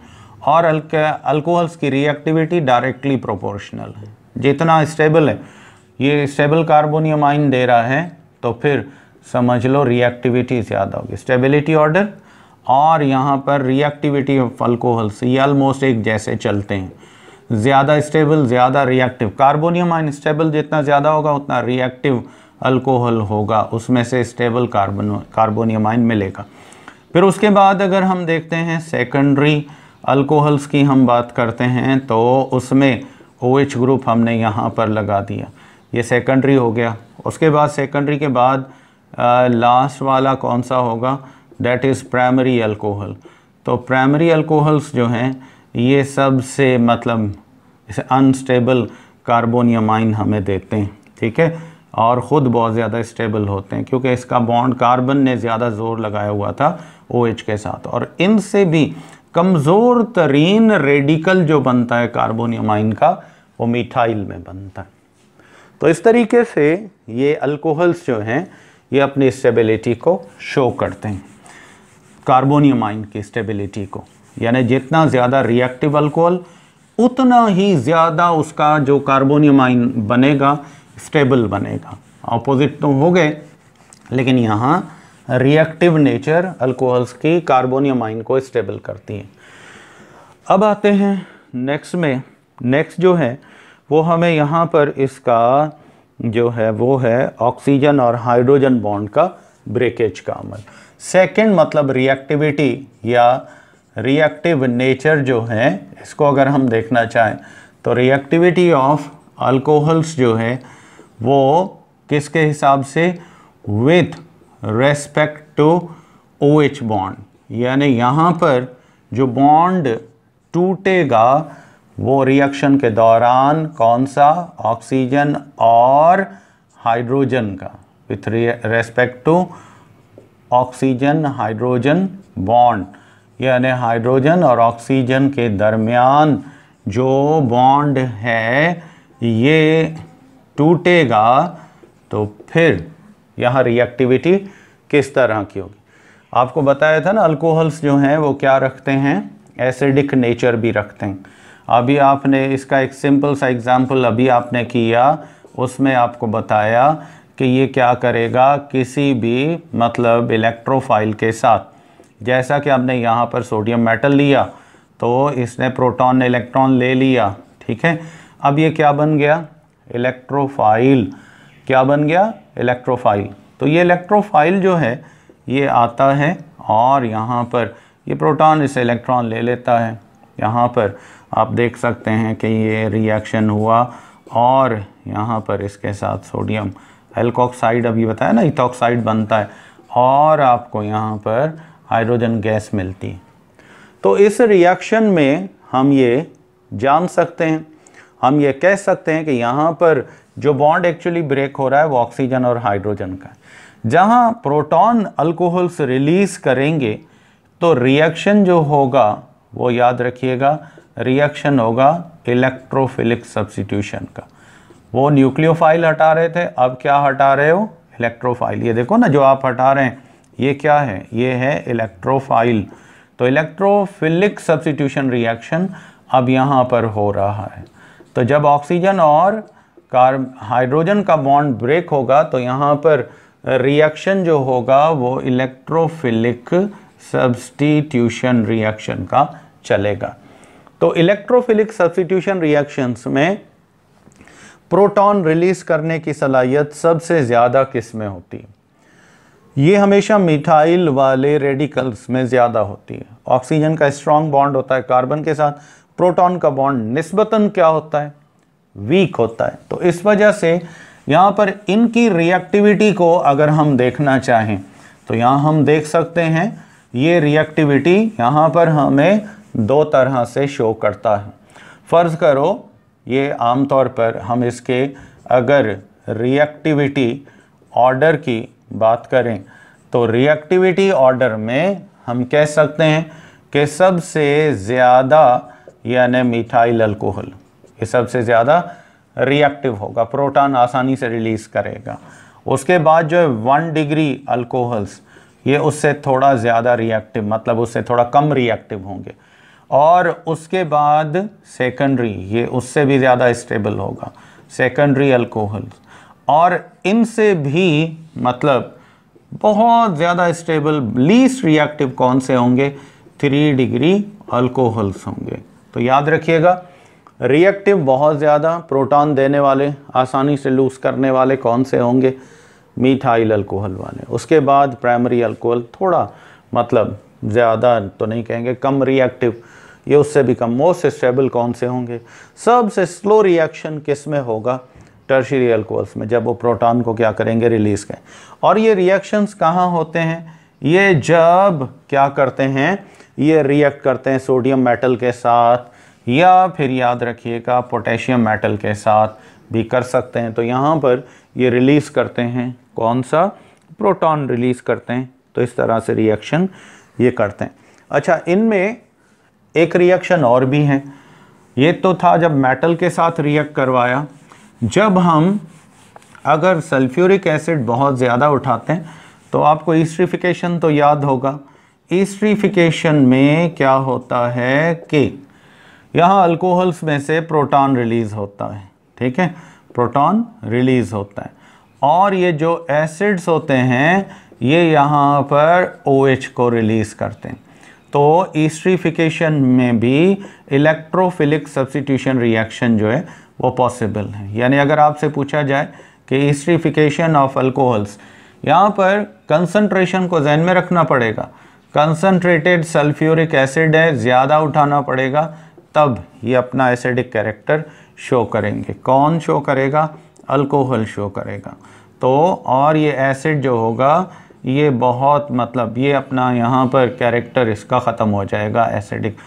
और अल्कोहल्स की रिएक्टिविटी डायरेक्टली प्रोपोर्शनल है जितना स्टेबल है ये स्टेबल कार्बोनियम आइन दे रहा है तो फिर समझ लो रिएक्टिविटी ज़्यादा होगी स्टेबिलिटी ऑर्डर और यहाँ पर रिएक्टिविटी ऑफ अल्कोहल्स ये ऑलमोस्ट एक जैसे चलते हैं ज़्यादा स्टेबल ज़्यादा रिएक्टिव कार्बोनियम आइन स्टेबल जितना ज़्यादा होगा उतना रिएक्टिव अल्कोहल होगा उसमें से स्टेबल कार्बन कार्बोनियम आइन मिलेगा फिर उसके बाद अगर हम देखते हैं सेकेंडरी अल्कोहल्स की हम बात करते हैं तो उसमें ओ OH ग्रुप हमने यहाँ पर लगा दिया ये सेकेंडरी हो गया उसके बाद सेकेंडरी के बाद लास्ट वाला कौन सा होगा डेट इज़ प्राइमरी अल्कोहल तो प्राइमरी अल्कोहल्स जो हैं ये सबसे मतलब इसे अनस्टेबल कार्बोनियमाइन हमें देते हैं ठीक है और ख़ुद बहुत ज़्यादा स्टेबल होते हैं क्योंकि इसका बॉन्ड कार्बन ने ज़्यादा जोर लगाया हुआ था ओ OH के साथ और इनसे भी कमज़ोर तरीन रेडिकल जो बनता है कार्बोनियम आइन का वो मिठाइल में बनता है तो इस तरीके से ये अल्कोहल्स जो हैं ये अपनी स्टेबिलिटी को शो करते हैं कार्बोनियम आइन की स्टेबिलिटी को यानी जितना ज़्यादा रिएक्टिव अल्कोहल उतना ही ज़्यादा उसका जो कार्बोनियम आइन बनेगा स्टेबल बनेगा ऑपोजिट तो हो गए लेकिन यहाँ रिएक्टिव नेचर अल्कोहल्स की कार्बोनियम आइन को स्टेबल करती हैं अब आते हैं नेक्स्ट में नेक्स्ट जो है वो हमें यहाँ पर इसका जो है वो है ऑक्सीजन और हाइड्रोजन बॉन्ड का ब्रेकेज का अमल सेकेंड मतलब रिएक्टिविटी या रिएक्टिव नेचर जो है इसको अगर हम देखना चाहें तो रिएक्टिविटी ऑफ अल्कोहल्स जो है वो किसके हिसाब से with respect to O H bond यानी यहाँ पर जो बॉन्ड टूटेगा वो रिएक्शन के दौरान कौन सा ऑक्सीजन और हाइड्रोजन का with respect to oxygen hydrogen bond यानी हाइड्रोजन और ऑक्सीजन के दरमियान जो बॉन्ड है ये टूटेगा तो फिर यहाँ रिएक्टिविटी किस तरह की होगी आपको बताया था ना अल्कोहल्स जो हैं वो क्या रखते हैं एसिडिक नेचर भी रखते हैं अभी आपने इसका एक सिंपल सा एग्ज़ाम्पल अभी आपने किया उसमें आपको बताया कि ये क्या करेगा किसी भी मतलब इलेक्ट्रोफाइल के साथ जैसा कि आपने यहाँ पर सोडियम मेटल लिया तो इसने प्रोटॉन इलेक्ट्रॉन ले लिया ठीक है अब ये क्या बन गया इलेक्ट्रोफाइल क्या बन गया इलेक्ट्रोफाइल तो ये इलेक्ट्रोफाइल जो है ये आता है और यहाँ पर ये प्रोटॉन इसे इलेक्ट्रॉन ले लेता है यहाँ पर आप देख सकते हैं कि ये रिएक्शन हुआ और यहाँ पर इसके साथ सोडियम एल्कोक्साइड अभी बताया ना इथोक्साइड बनता है और आपको यहाँ पर हाइड्रोजन गैस मिलती है तो इस रिएक्शन में हम ये जान सकते हैं हम ये कह सकते हैं कि यहाँ पर जो बॉन्ड एक्चुअली ब्रेक हो रहा है वो ऑक्सीजन और हाइड्रोजन का जहाँ प्रोटॉन अल्कोहल से रिलीज़ करेंगे तो रिएक्शन जो होगा वो याद रखिएगा रिएक्शन होगा इलेक्ट्रोफिलिक सब्सिट्यूशन का वो न्यूक्लियोफाइल हटा रहे थे अब क्या हटा रहे हो इलेक्ट्रोफाइल ये देखो ना जो आप हटा रहे हैं ये क्या है ये है इलेक्ट्रोफाइल तो इलेक्ट्रोफिलिक सब्सिट्यूशन रिएक्शन अब यहाँ पर हो रहा है तो जब ऑक्सीजन और कार्ब हाइड्रोजन का बॉन्ड ब्रेक होगा तो यहाँ पर रिएक्शन जो होगा वो इलेक्ट्रोफिलिक सब्सटीट्यूशन रिएक्शन का चलेगा तो इलेक्ट्रोफिलिक सब्सटीट्यूशन रिएक्शंस में प्रोटॉन रिलीज करने की सलाहियत सबसे ज़्यादा किस में होती है ये हमेशा मिथाइल वाले रेडिकल्स में ज़्यादा होती है ऑक्सीजन का स्ट्रॉन्ग बॉन्ड होता है कार्बन के साथ प्रोटॉन का बॉन्ड निस्बतन क्या होता है वीक होता है तो इस वजह से यहाँ पर इनकी रिएक्टिविटी को अगर हम देखना चाहें तो यहाँ हम देख सकते हैं ये रिएक्टिविटी यहाँ पर हमें दो तरह से शो करता है फ़र्ज़ करो ये आमतौर पर हम इसके अगर रिएक्टिविटी ऑर्डर की बात करें तो रिएक्टिविटी ऑर्डर में हम कह सकते हैं कि सबसे ज़्यादा यानी मिथाइल अल्कोहल ये सबसे ज़्यादा रिएक्टिव होगा प्रोटॉन आसानी से रिलीज करेगा उसके बाद जो है वन डिग्री अल्कोहल्स ये उससे थोड़ा ज़्यादा रिएक्टिव मतलब उससे थोड़ा कम रिएक्टिव होंगे और उसके बाद सेकेंडरी ये उससे भी ज़्यादा स्टेबल होगा सेकेंडरी अल्कोहल्स और इनसे भी मतलब बहुत ज़्यादा स्टेबल लीस्ट रिएक्टिव कौन से होंगे थ्री डिग्री अल्कोहल्स होंगे तो याद रखिएगा रिएक्टिव बहुत ज़्यादा प्रोटॉन देने वाले आसानी से लूज़ करने वाले कौन से होंगे मीथाइल अल्कोहल वाले उसके बाद प्राइमरी अल्कोहल थोड़ा मतलब ज़्यादा तो नहीं कहेंगे कम रिएक्टिव ये उससे भी कम मोस्ट स्टेबल कौन से होंगे सबसे स्लो रिएक्शन किस में होगा टर्शरी अल्कोहल्स में जब वो प्रोटॉन को क्या करेंगे रिलीज़ करें और ये रिएक्शंस कहाँ होते हैं ये जब क्या करते हैं ये रिएक्ट करते हैं सोडियम मेटल के साथ या फिर याद रखिएगा पोटेशियम मेटल के साथ भी कर सकते हैं तो यहाँ पर ये रिलीज़ करते हैं कौन सा प्रोटॉन रिलीज़ करते हैं तो इस तरह से रिएक्शन ये करते हैं अच्छा इनमें एक रिएक्शन और भी है ये तो था जब मेटल के साथ रिएक्ट करवाया जब हम अगर सल्फ्यूरिक एसिड बहुत ज़्यादा उठाते हैं तो आपको ईस्ट्रीफिकेशन तो याद होगा ईस्ट्रीफिकेशन में क्या होता है कि यहाँ अल्कोहल्स में से प्रोटॉन रिलीज़ होता है ठीक है प्रोटॉन रिलीज़ होता है और ये जो एसिड्स होते हैं ये यहाँ पर ओ OH को रिलीज़ करते हैं तो ईस्ट्रीफिकेशन में भी इलेक्ट्रोफिलिक सब्सिट्यूशन रिएक्शन जो है वो पॉसिबल है यानी अगर आपसे पूछा जाए कि ईस्ट्रीफिकेशन ऑफ अल्कोहल्स यहाँ पर कंसनट्रेशन को जहन में रखना पड़ेगा कंसनट्रेटेड सल्फ्यूरिक एसिड है ज़्यादा उठाना पड़ेगा तब ये अपना एसिडिक कैरेक्टर शो करेंगे कौन शो करेगा अल्कोहल शो करेगा तो और ये एसिड जो होगा ये बहुत मतलब ये अपना यहाँ पर कैरेक्टर इसका ख़त्म हो जाएगा एसिडिक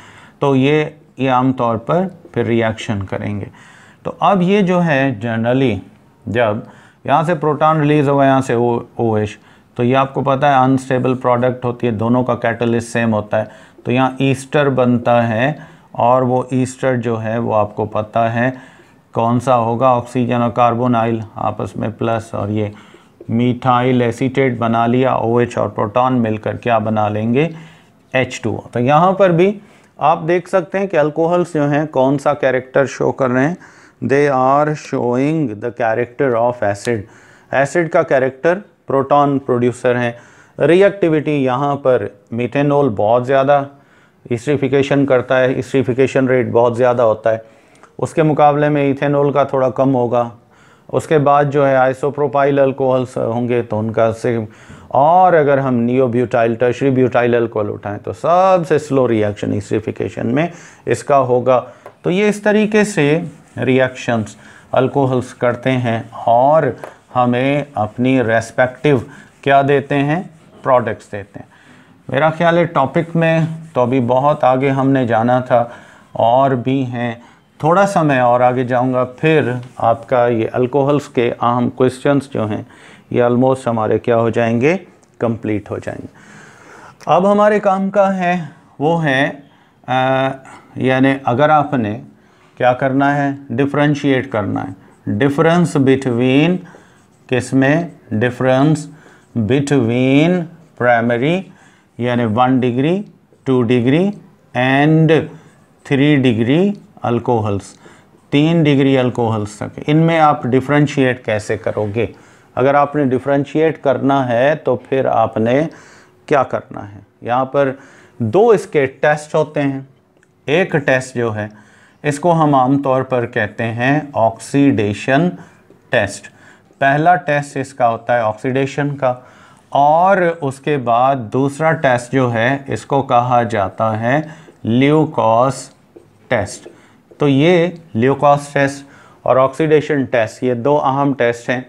तो ये ये आम तौर पर फिर रिएक्शन करेंगे तो अब ये जो है जनरली जब यहाँ से प्रोटॉन रिलीज़ होगा यहाँ से ओ ओ एच तो ये आपको पता है अनस्टेबल प्रोडक्ट होती है दोनों का कैटलिस्ट सेम होता है तो यहाँ ईस्टर बनता है और वो ईस्टर जो है वो आपको पता है कौन सा होगा ऑक्सीजन और कार्बोनाइल आपस में प्लस और ये मीठाइल एसीटेट बना लिया ओ OH और प्रोटॉन मिलकर क्या बना लेंगे एच टू तो यहाँ पर भी आप देख सकते हैं कि अल्कोहल्स जो हैं कौन सा कैरेक्टर शो कर रहे हैं they are showing the character of acid acid का कैरेक्टर प्रोटॉन प्रोड्यूसर हैं रिएक्टिविटी यहाँ पर मिथेनॉल बहुत ज़्यादा इस्ट्रीफिकेशन करता है इस्ट्रीफिकेशन रेट बहुत ज़्यादा होता है उसके मुकाबले में इथेनॉल का थोड़ा कम होगा उसके बाद जो है आइसोप्रोपाइल अल्कोहल्स होंगे तो उनका से और अगर हम नियोब्यूटाइल टर्शरी ब्यूटाइल अल्कोहल उठाएं तो सबसे स्लो रिएक्शन इस्ट्रीफिकेशन में इसका होगा तो ये इस तरीके से रिएक्शंस अल्कोहल्स करते हैं और हमें अपनी रेस्पेक्टिव क्या देते हैं प्रोडक्ट्स देते हैं मेरा ख्याल है टॉपिक में तो अभी बहुत आगे हमने जाना था और भी हैं थोड़ा सा मैं और आगे जाऊंगा फिर आपका ये अल्कोहल्स के अहम क्वेश्चंस जो हैं ये ऑलमोस्ट हमारे क्या हो जाएंगे कंप्लीट हो जाएंगे अब हमारे काम का है वो है यानी अगर आपने क्या करना है डिफ्रेंशिएट करना है डिफरेंस बिटवीन किस में डिफरेंस बिटवीन प्राइमरी यानी one degree two degree and three degree alcohols तीन डिग्री अल्कोहल्स तक इनमें आप डिफ्रेंशिएट कैसे करोगे अगर आपने डिफ्रेंशिएट करना है तो फिर आपने क्या करना है यहाँ पर दो इसके टेस्ट होते हैं एक टेस्ट जो है इसको हम आमतौर पर कहते हैं ऑक्सीडेशन टेस्ट पहला टेस्ट इसका होता है ऑक्सीडेशन का और उसके बाद दूसरा टेस्ट जो है इसको कहा जाता है ल्यूकॉस टेस्ट तो ये ल्यूकॉस टेस्ट और ऑक्सीडेशन टेस्ट ये दो अहम टेस्ट हैं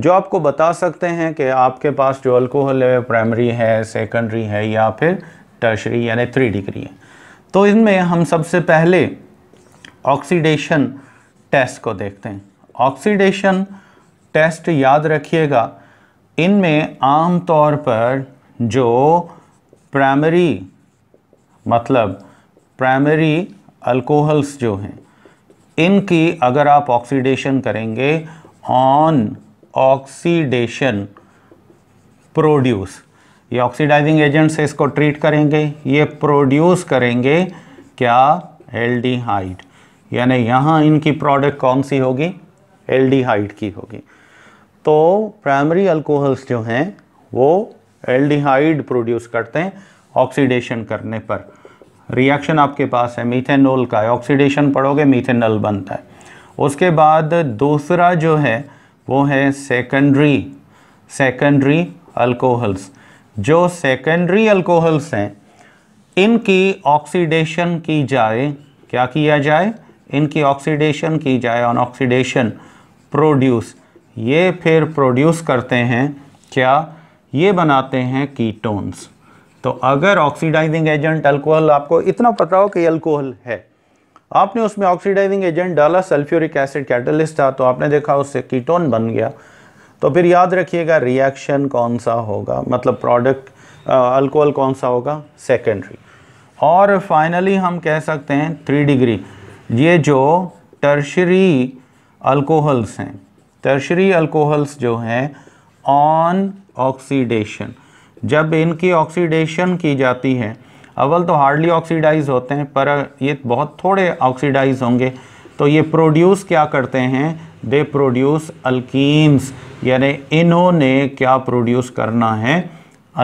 जो आपको बता सकते हैं कि आपके पास जो अल्कोहल है प्राइमरी है सेकेंडरी है या फिर टर्शरी यानी थ्री डिग्री है तो इनमें हम सबसे पहले ऑक्सीडेशन टेस्ट को देखते हैं ऑक्सीडेशन टेस्ट याद रखिएगा इनमें आम तौर पर जो प्राइमरी मतलब प्राइमरी अल्कोहल्स जो हैं इनकी अगर आप ऑक्सीडेशन करेंगे ऑन ऑक्सीडेशन प्रोड्यूस ये ऑक्सीडाइजिंग एजेंट से इसको ट्रीट करेंगे ये प्रोड्यूस करेंगे क्या एल्डिहाइड यानी यहाँ इनकी प्रोडक्ट कौन सी होगी एल्डिहाइड की होगी तो प्राइमरी अल्कोहल्स जो हैं वो एल्डिहाइड प्रोड्यूस करते हैं ऑक्सीडेशन करने पर रिएक्शन आपके पास है मीथेनॉल का है ऑक्सीडेशन पढ़ोगे मीथेनॉल बनता है उसके बाद दूसरा जो है वो है सेकेंडरी सेकेंडरी अल्कोहल्स जो सेकेंडरी अल्कोहल्स हैं इनकी ऑक्सीडेशन की जाए क्या किया जाए इनकी ऑक्सीडेशन की जाए ऑन ऑक्सीडेशन प्रोड्यूस ये फिर प्रोड्यूस करते हैं क्या ये बनाते हैं कीटोन्स तो अगर ऑक्सीडाइजिंग एजेंट अल्कोहल आपको इतना पता हो कि अल्कोहल है आपने उसमें ऑक्सीडाइजिंग एजेंट डाला सल्फ्यूरिक एसिड कैटलिस्ट था तो आपने देखा उससे कीटोन बन गया तो फिर याद रखिएगा रिएक्शन कौन सा होगा मतलब प्रोडक्ट अल्कोहल कौन सा होगा सेकेंडरी और फाइनली हम कह सकते हैं थ्री डिग्री ये जो टर्शरी अल्कोहल्स हैं टर्शरी अल्कोहल्स जो हैं ऑन ऑक्सीडेशन जब इनकी ऑक्सीडेशन की जाती है अव्वल तो हार्डली ऑक्सीडाइज होते हैं पर ये बहुत थोड़े ऑक्सीडाइज होंगे तो ये प्रोड्यूस क्या करते हैं दे प्रोड्यूस अल्कीन्स यानी इन्होंने क्या प्रोड्यूस करना है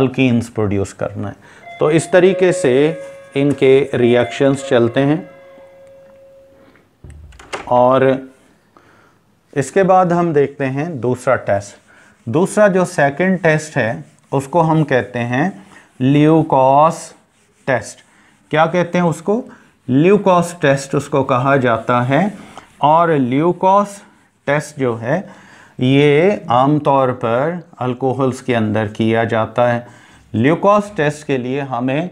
अल्कीन्स प्रोड्यूस करना है तो इस तरीके से इनके रिएक्शंस चलते हैं और इसके बाद हम देखते हैं दूसरा टेस्ट दूसरा जो सेकंड टेस्ट है उसको हम कहते हैं ल्यूकॉस टेस्ट क्या कहते हैं उसको ल्यूकॉस टेस्ट उसको कहा जाता है और ल्यूकॉस टेस्ट जो है ये आमतौर पर अल्कोहल्स के अंदर किया जाता है ल्यूकॉस टेस्ट के लिए हमें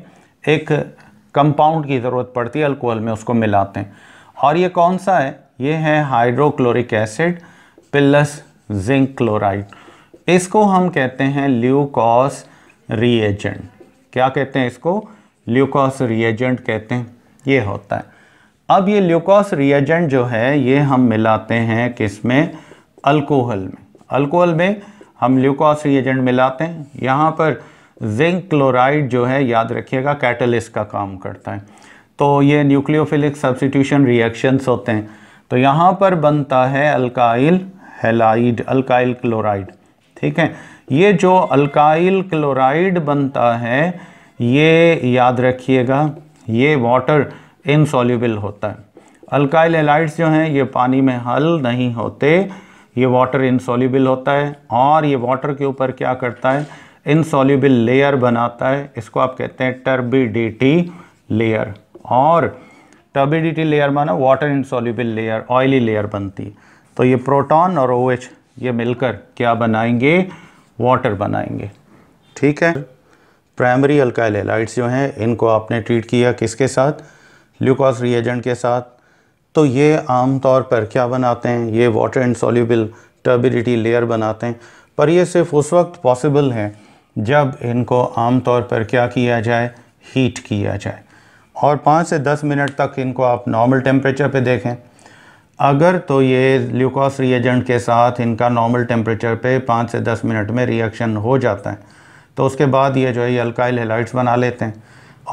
एक कंपाउंड की ज़रूरत पड़ती है अल्कोहल में उसको मिलाते हैं और ये कौन सा है ये है hydrochloric acid plus zinc chloride इसको हम कहते हैं ल्यूकॉस रिएजेंट क्या कहते हैं इसको ल्यूकॉस रिएजेंट कहते हैं ये होता है अब ये ल्यूकॉस रिएजेंट जो है ये हम मिलाते हैं किसमें अल्कोहल में अल्कोहल में हम ल्यूकॉस रिएजेंट मिलाते हैं यहाँ पर जिंक क्लोराइड जो है याद रखिएगा कैटलिस्ट का काम करता है तो ये न्यूक्लियोफिलिक सब्सिट्यूशन रिएक्शंस होते हैं तो यहाँ पर बनता है अल्काइल हेलाइड अल्काइल क्लोराइड ठीक है ये जो अल्काइल क्लोराइड बनता है ये याद रखिएगा ये वाटर इनसॉल्यूबल होता है अल्काइल हेलाइड्स जो हैं ये पानी में हल नहीं होते ये वाटर इनसॉल्यूबल होता है और ये वाटर के ऊपर क्या करता है इनसॉल्यूबल लेयर बनाता है इसको आप कहते हैं टर्बिडिटी लेयर और टर्बिडिटी लेयर माना water insoluble layer oily layer बनती है तो ये प्रोटॉन और ओ OH ये मिलकर क्या बनाएंगे वाटर बनाएंगे ठीक है प्राइमरी अल्काइल हेलाइड्स जो हैं इनको आपने ट्रीट किया किसके साथ ल्यूकॉस रिएजेंट के साथ तो ये आम तौर पर क्या बनाते हैं ये वाटर इंसॉल्यूबल टर्बिडिटी लेयर बनाते हैं पर ये सिर्फ उस वक्त पॉसिबल है जब इनको आमतौर पर क्या किया जाए हीट किया जाए और पाँच से दस मिनट तक इनको आप नॉर्मल टेम्परेचर पे देखें अगर तो ये ल्यूकॉस रिएजेंट के साथ इनका नॉर्मल टेम्परेचर पे पाँच से दस मिनट में रिएक्शन हो जाता है तो उसके बाद ये जो है ये अल्काइल हेलाइट्स बना लेते हैं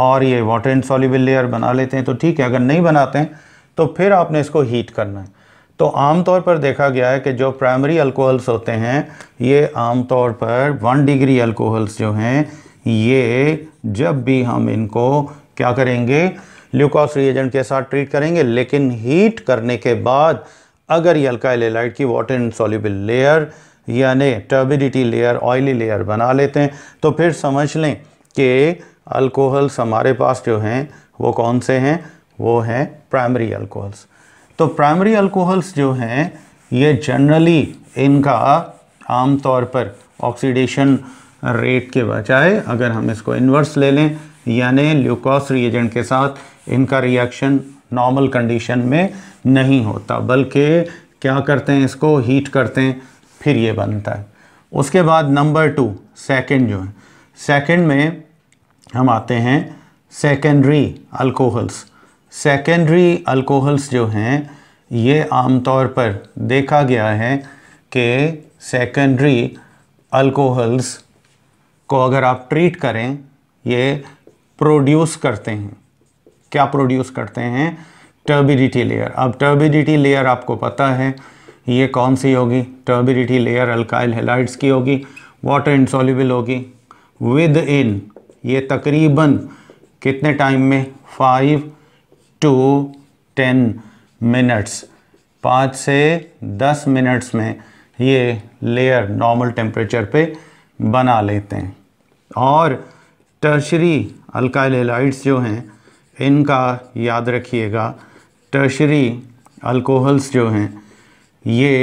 और ये वाटर इन सॉलिबल लेयर बना लेते हैं तो ठीक है अगर नहीं बनाते हैं तो फिर आपने इसको हीट करना है तो आमतौर पर देखा गया है कि जो प्राइमरी अल्कोहल्स होते हैं ये आमतौर पर वन डिग्री अल्कोहल्स जो हैं ये जब भी हम इनको क्या करेंगे ल्यूकॉस रिएजेंट के साथ ट्रीट करेंगे लेकिन हीट करने के बाद अगर ये अल्का एलाइट की वाटर इन सॉल्यूबल लेयर यानी टर्बिडिटी लेयर ऑयली लेयर बना लेते हैं तो फिर समझ लें कि अल्कोहल्स हमारे पास जो हैं वो कौन से हैं वो हैं प्राइमरी अल्कोहल्स तो प्राइमरी अल्कोहल्स जो हैं ये जनरली इनका आमतौर पर ऑक्सीडेशन रेट के बजाय अगर हम इसको इन्वर्स ले लें यानी ल्यूकोस रिएजेंट के साथ इनका रिएक्शन नॉर्मल कंडीशन में नहीं होता बल्कि क्या करते हैं इसको हीट करते हैं फिर ये बनता है उसके बाद नंबर टू सेकंड जो है सेकंड में हम आते हैं सेकेंडरी अल्कोहल्स सेकेंडरी अल्कोहल्स जो हैं ये आमतौर पर देखा गया है कि सेकेंडरी अल्कोहल्स को अगर आप ट्रीट करें ये प्रोड्यूस करते हैं क्या प्रोड्यूस करते हैं टर्बिडिटी लेयर अब टर्बिडिटी लेयर आपको पता है ये कौन सी होगी टर्बिडिटी लेयर अल्काइल हेलाइड्स की होगी वाटर इंसॉल्यूबल होगी विद इन ये तकरीबन कितने टाइम में फाइव टू टेन मिनट्स पाँच से दस मिनट्स में ये लेयर नॉर्मल टेम्परेचर पे बना लेते हैं और टर्शरी अल्काइल एलाइड्स जो हैं इनका याद रखिएगा टर्शरी अल्कोहल्स जो हैं ये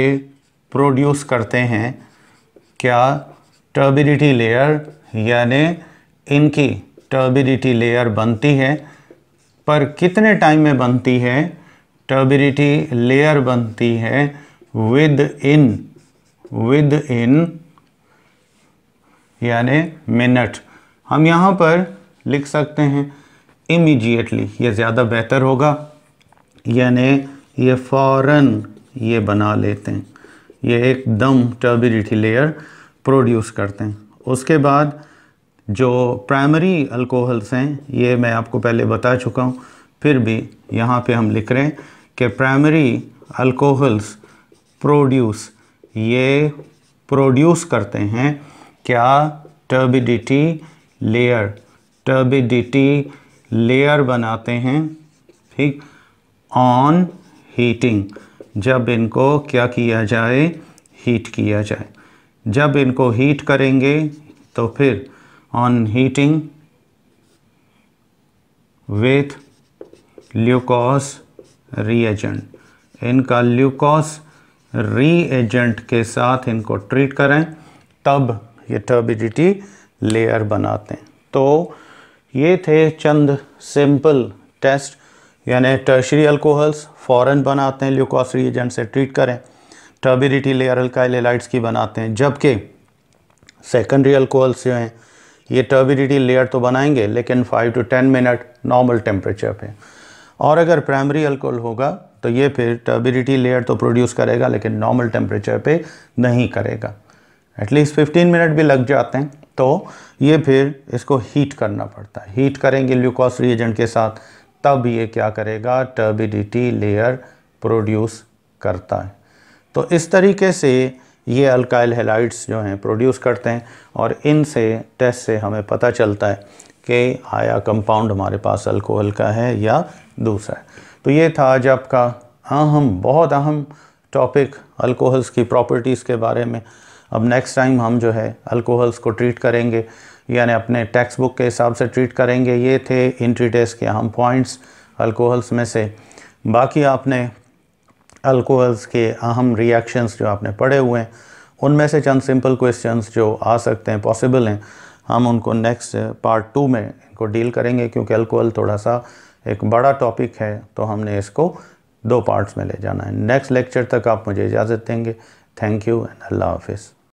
प्रोड्यूस करते हैं क्या टर्बिडिटी लेयर यानि इनकी टर्बिडिटी लेयर बनती है पर कितने टाइम में बनती है टर्बिडिटी लेयर बनती है विद इन विद इन यानि मिनट हम यहाँ पर लिख सकते हैं इमीजिएटली ये ज़्यादा बेहतर होगा यानी ये फौरन ये बना लेते हैं ये एक दम टर्बिडिटी लेयर प्रोड्यूस करते हैं उसके बाद जो प्राइमरी अल्कोहल्स हैं ये मैं आपको पहले बता चुका हूँ फिर भी यहाँ पे हम लिख रहे हैं कि प्राइमरी अल्कोहल्स प्रोड्यूस ये प्रोड्यूस करते हैं क्या टर्बिडिटी लेयर टर्बिडिटी लेयर बनाते हैं ठीक ऑन हीटिंग जब इनको क्या किया जाए हीट किया जाए जब इनको हीट करेंगे तो फिर on heating with Lucas reagent इनका ल्यूकोस रीएजेंट के साथ इनको ट्रीट करें तब ये टर्बिडिटी लेयर बनाते हैं तो ये थे चंद सिंपल टेस्ट यानी टर्शरी अल्कोहल्स फ़ौरन बनाते हैं ल्यूकोसरी एजेंट से ट्रीट करें टर्बिडिटी लेयर अल्काइलेलाइट्स की बनाते हैं जबकि सेकेंडरी अल्कोहल्स जो हैं ये टर्बिडिटी लेयर तो बनाएंगे लेकिन five to ten minute normal temperature पे और अगर प्राइमरी अल्कोहल होगा तो ये फिर टर्बिडिटी लेयर तो प्रोड्यूस करेगा लेकिन नॉर्मल टेम्परेचर पे नहीं करेगा एटलीस्ट 15 मिनट भी लग जाते हैं तो ये फिर इसको हीट करना पड़ता है हीट करेंगे ल्यूकॉस रिएजेंट के साथ तब ये क्या करेगा टर्बिडिटी लेयर प्रोड्यूस करता है तो इस तरीके से ये अल्काइल हेलाइट्स जो हैं प्रोड्यूस करते हैं और इनसे टेस्ट से हमें पता चलता है कि आया कंपाउंड हमारे पास अल्कोहल का है या दूसरा है तो ये था आज आपका अहम बहुत अहम टॉपिक अल्कोहल्स की प्रॉपर्टीज़ के बारे में अब नेक्स्ट टाइम हम जो है अल्कोहल्स को ट्रीट करेंगे यानी अपने टेक्स्ट बुक के हिसाब से ट्रीट करेंगे ये थे इंट्री टेस्ट के अहम पॉइंट्स अल्कोहल्स में से बाकी आपने अल्कोहल्स के अहम रिएक्शंस जो आपने पढ़े हुए हैं उनमें से चंद सिंपल क्वेश्चंस जो आ सकते हैं पॉसिबल हैं हम उनको नेक्स्ट पार्ट टू में इनको डील करेंगे क्योंकि अल्कोहल थोड़ा सा एक बड़ा टॉपिक है तो हमने इसको दो पार्ट्स में ले जाना है नेक्स्ट लेक्चर तक आप मुझे इजाज़त देंगे थैंक यू एंड अल्लाह हाफिज़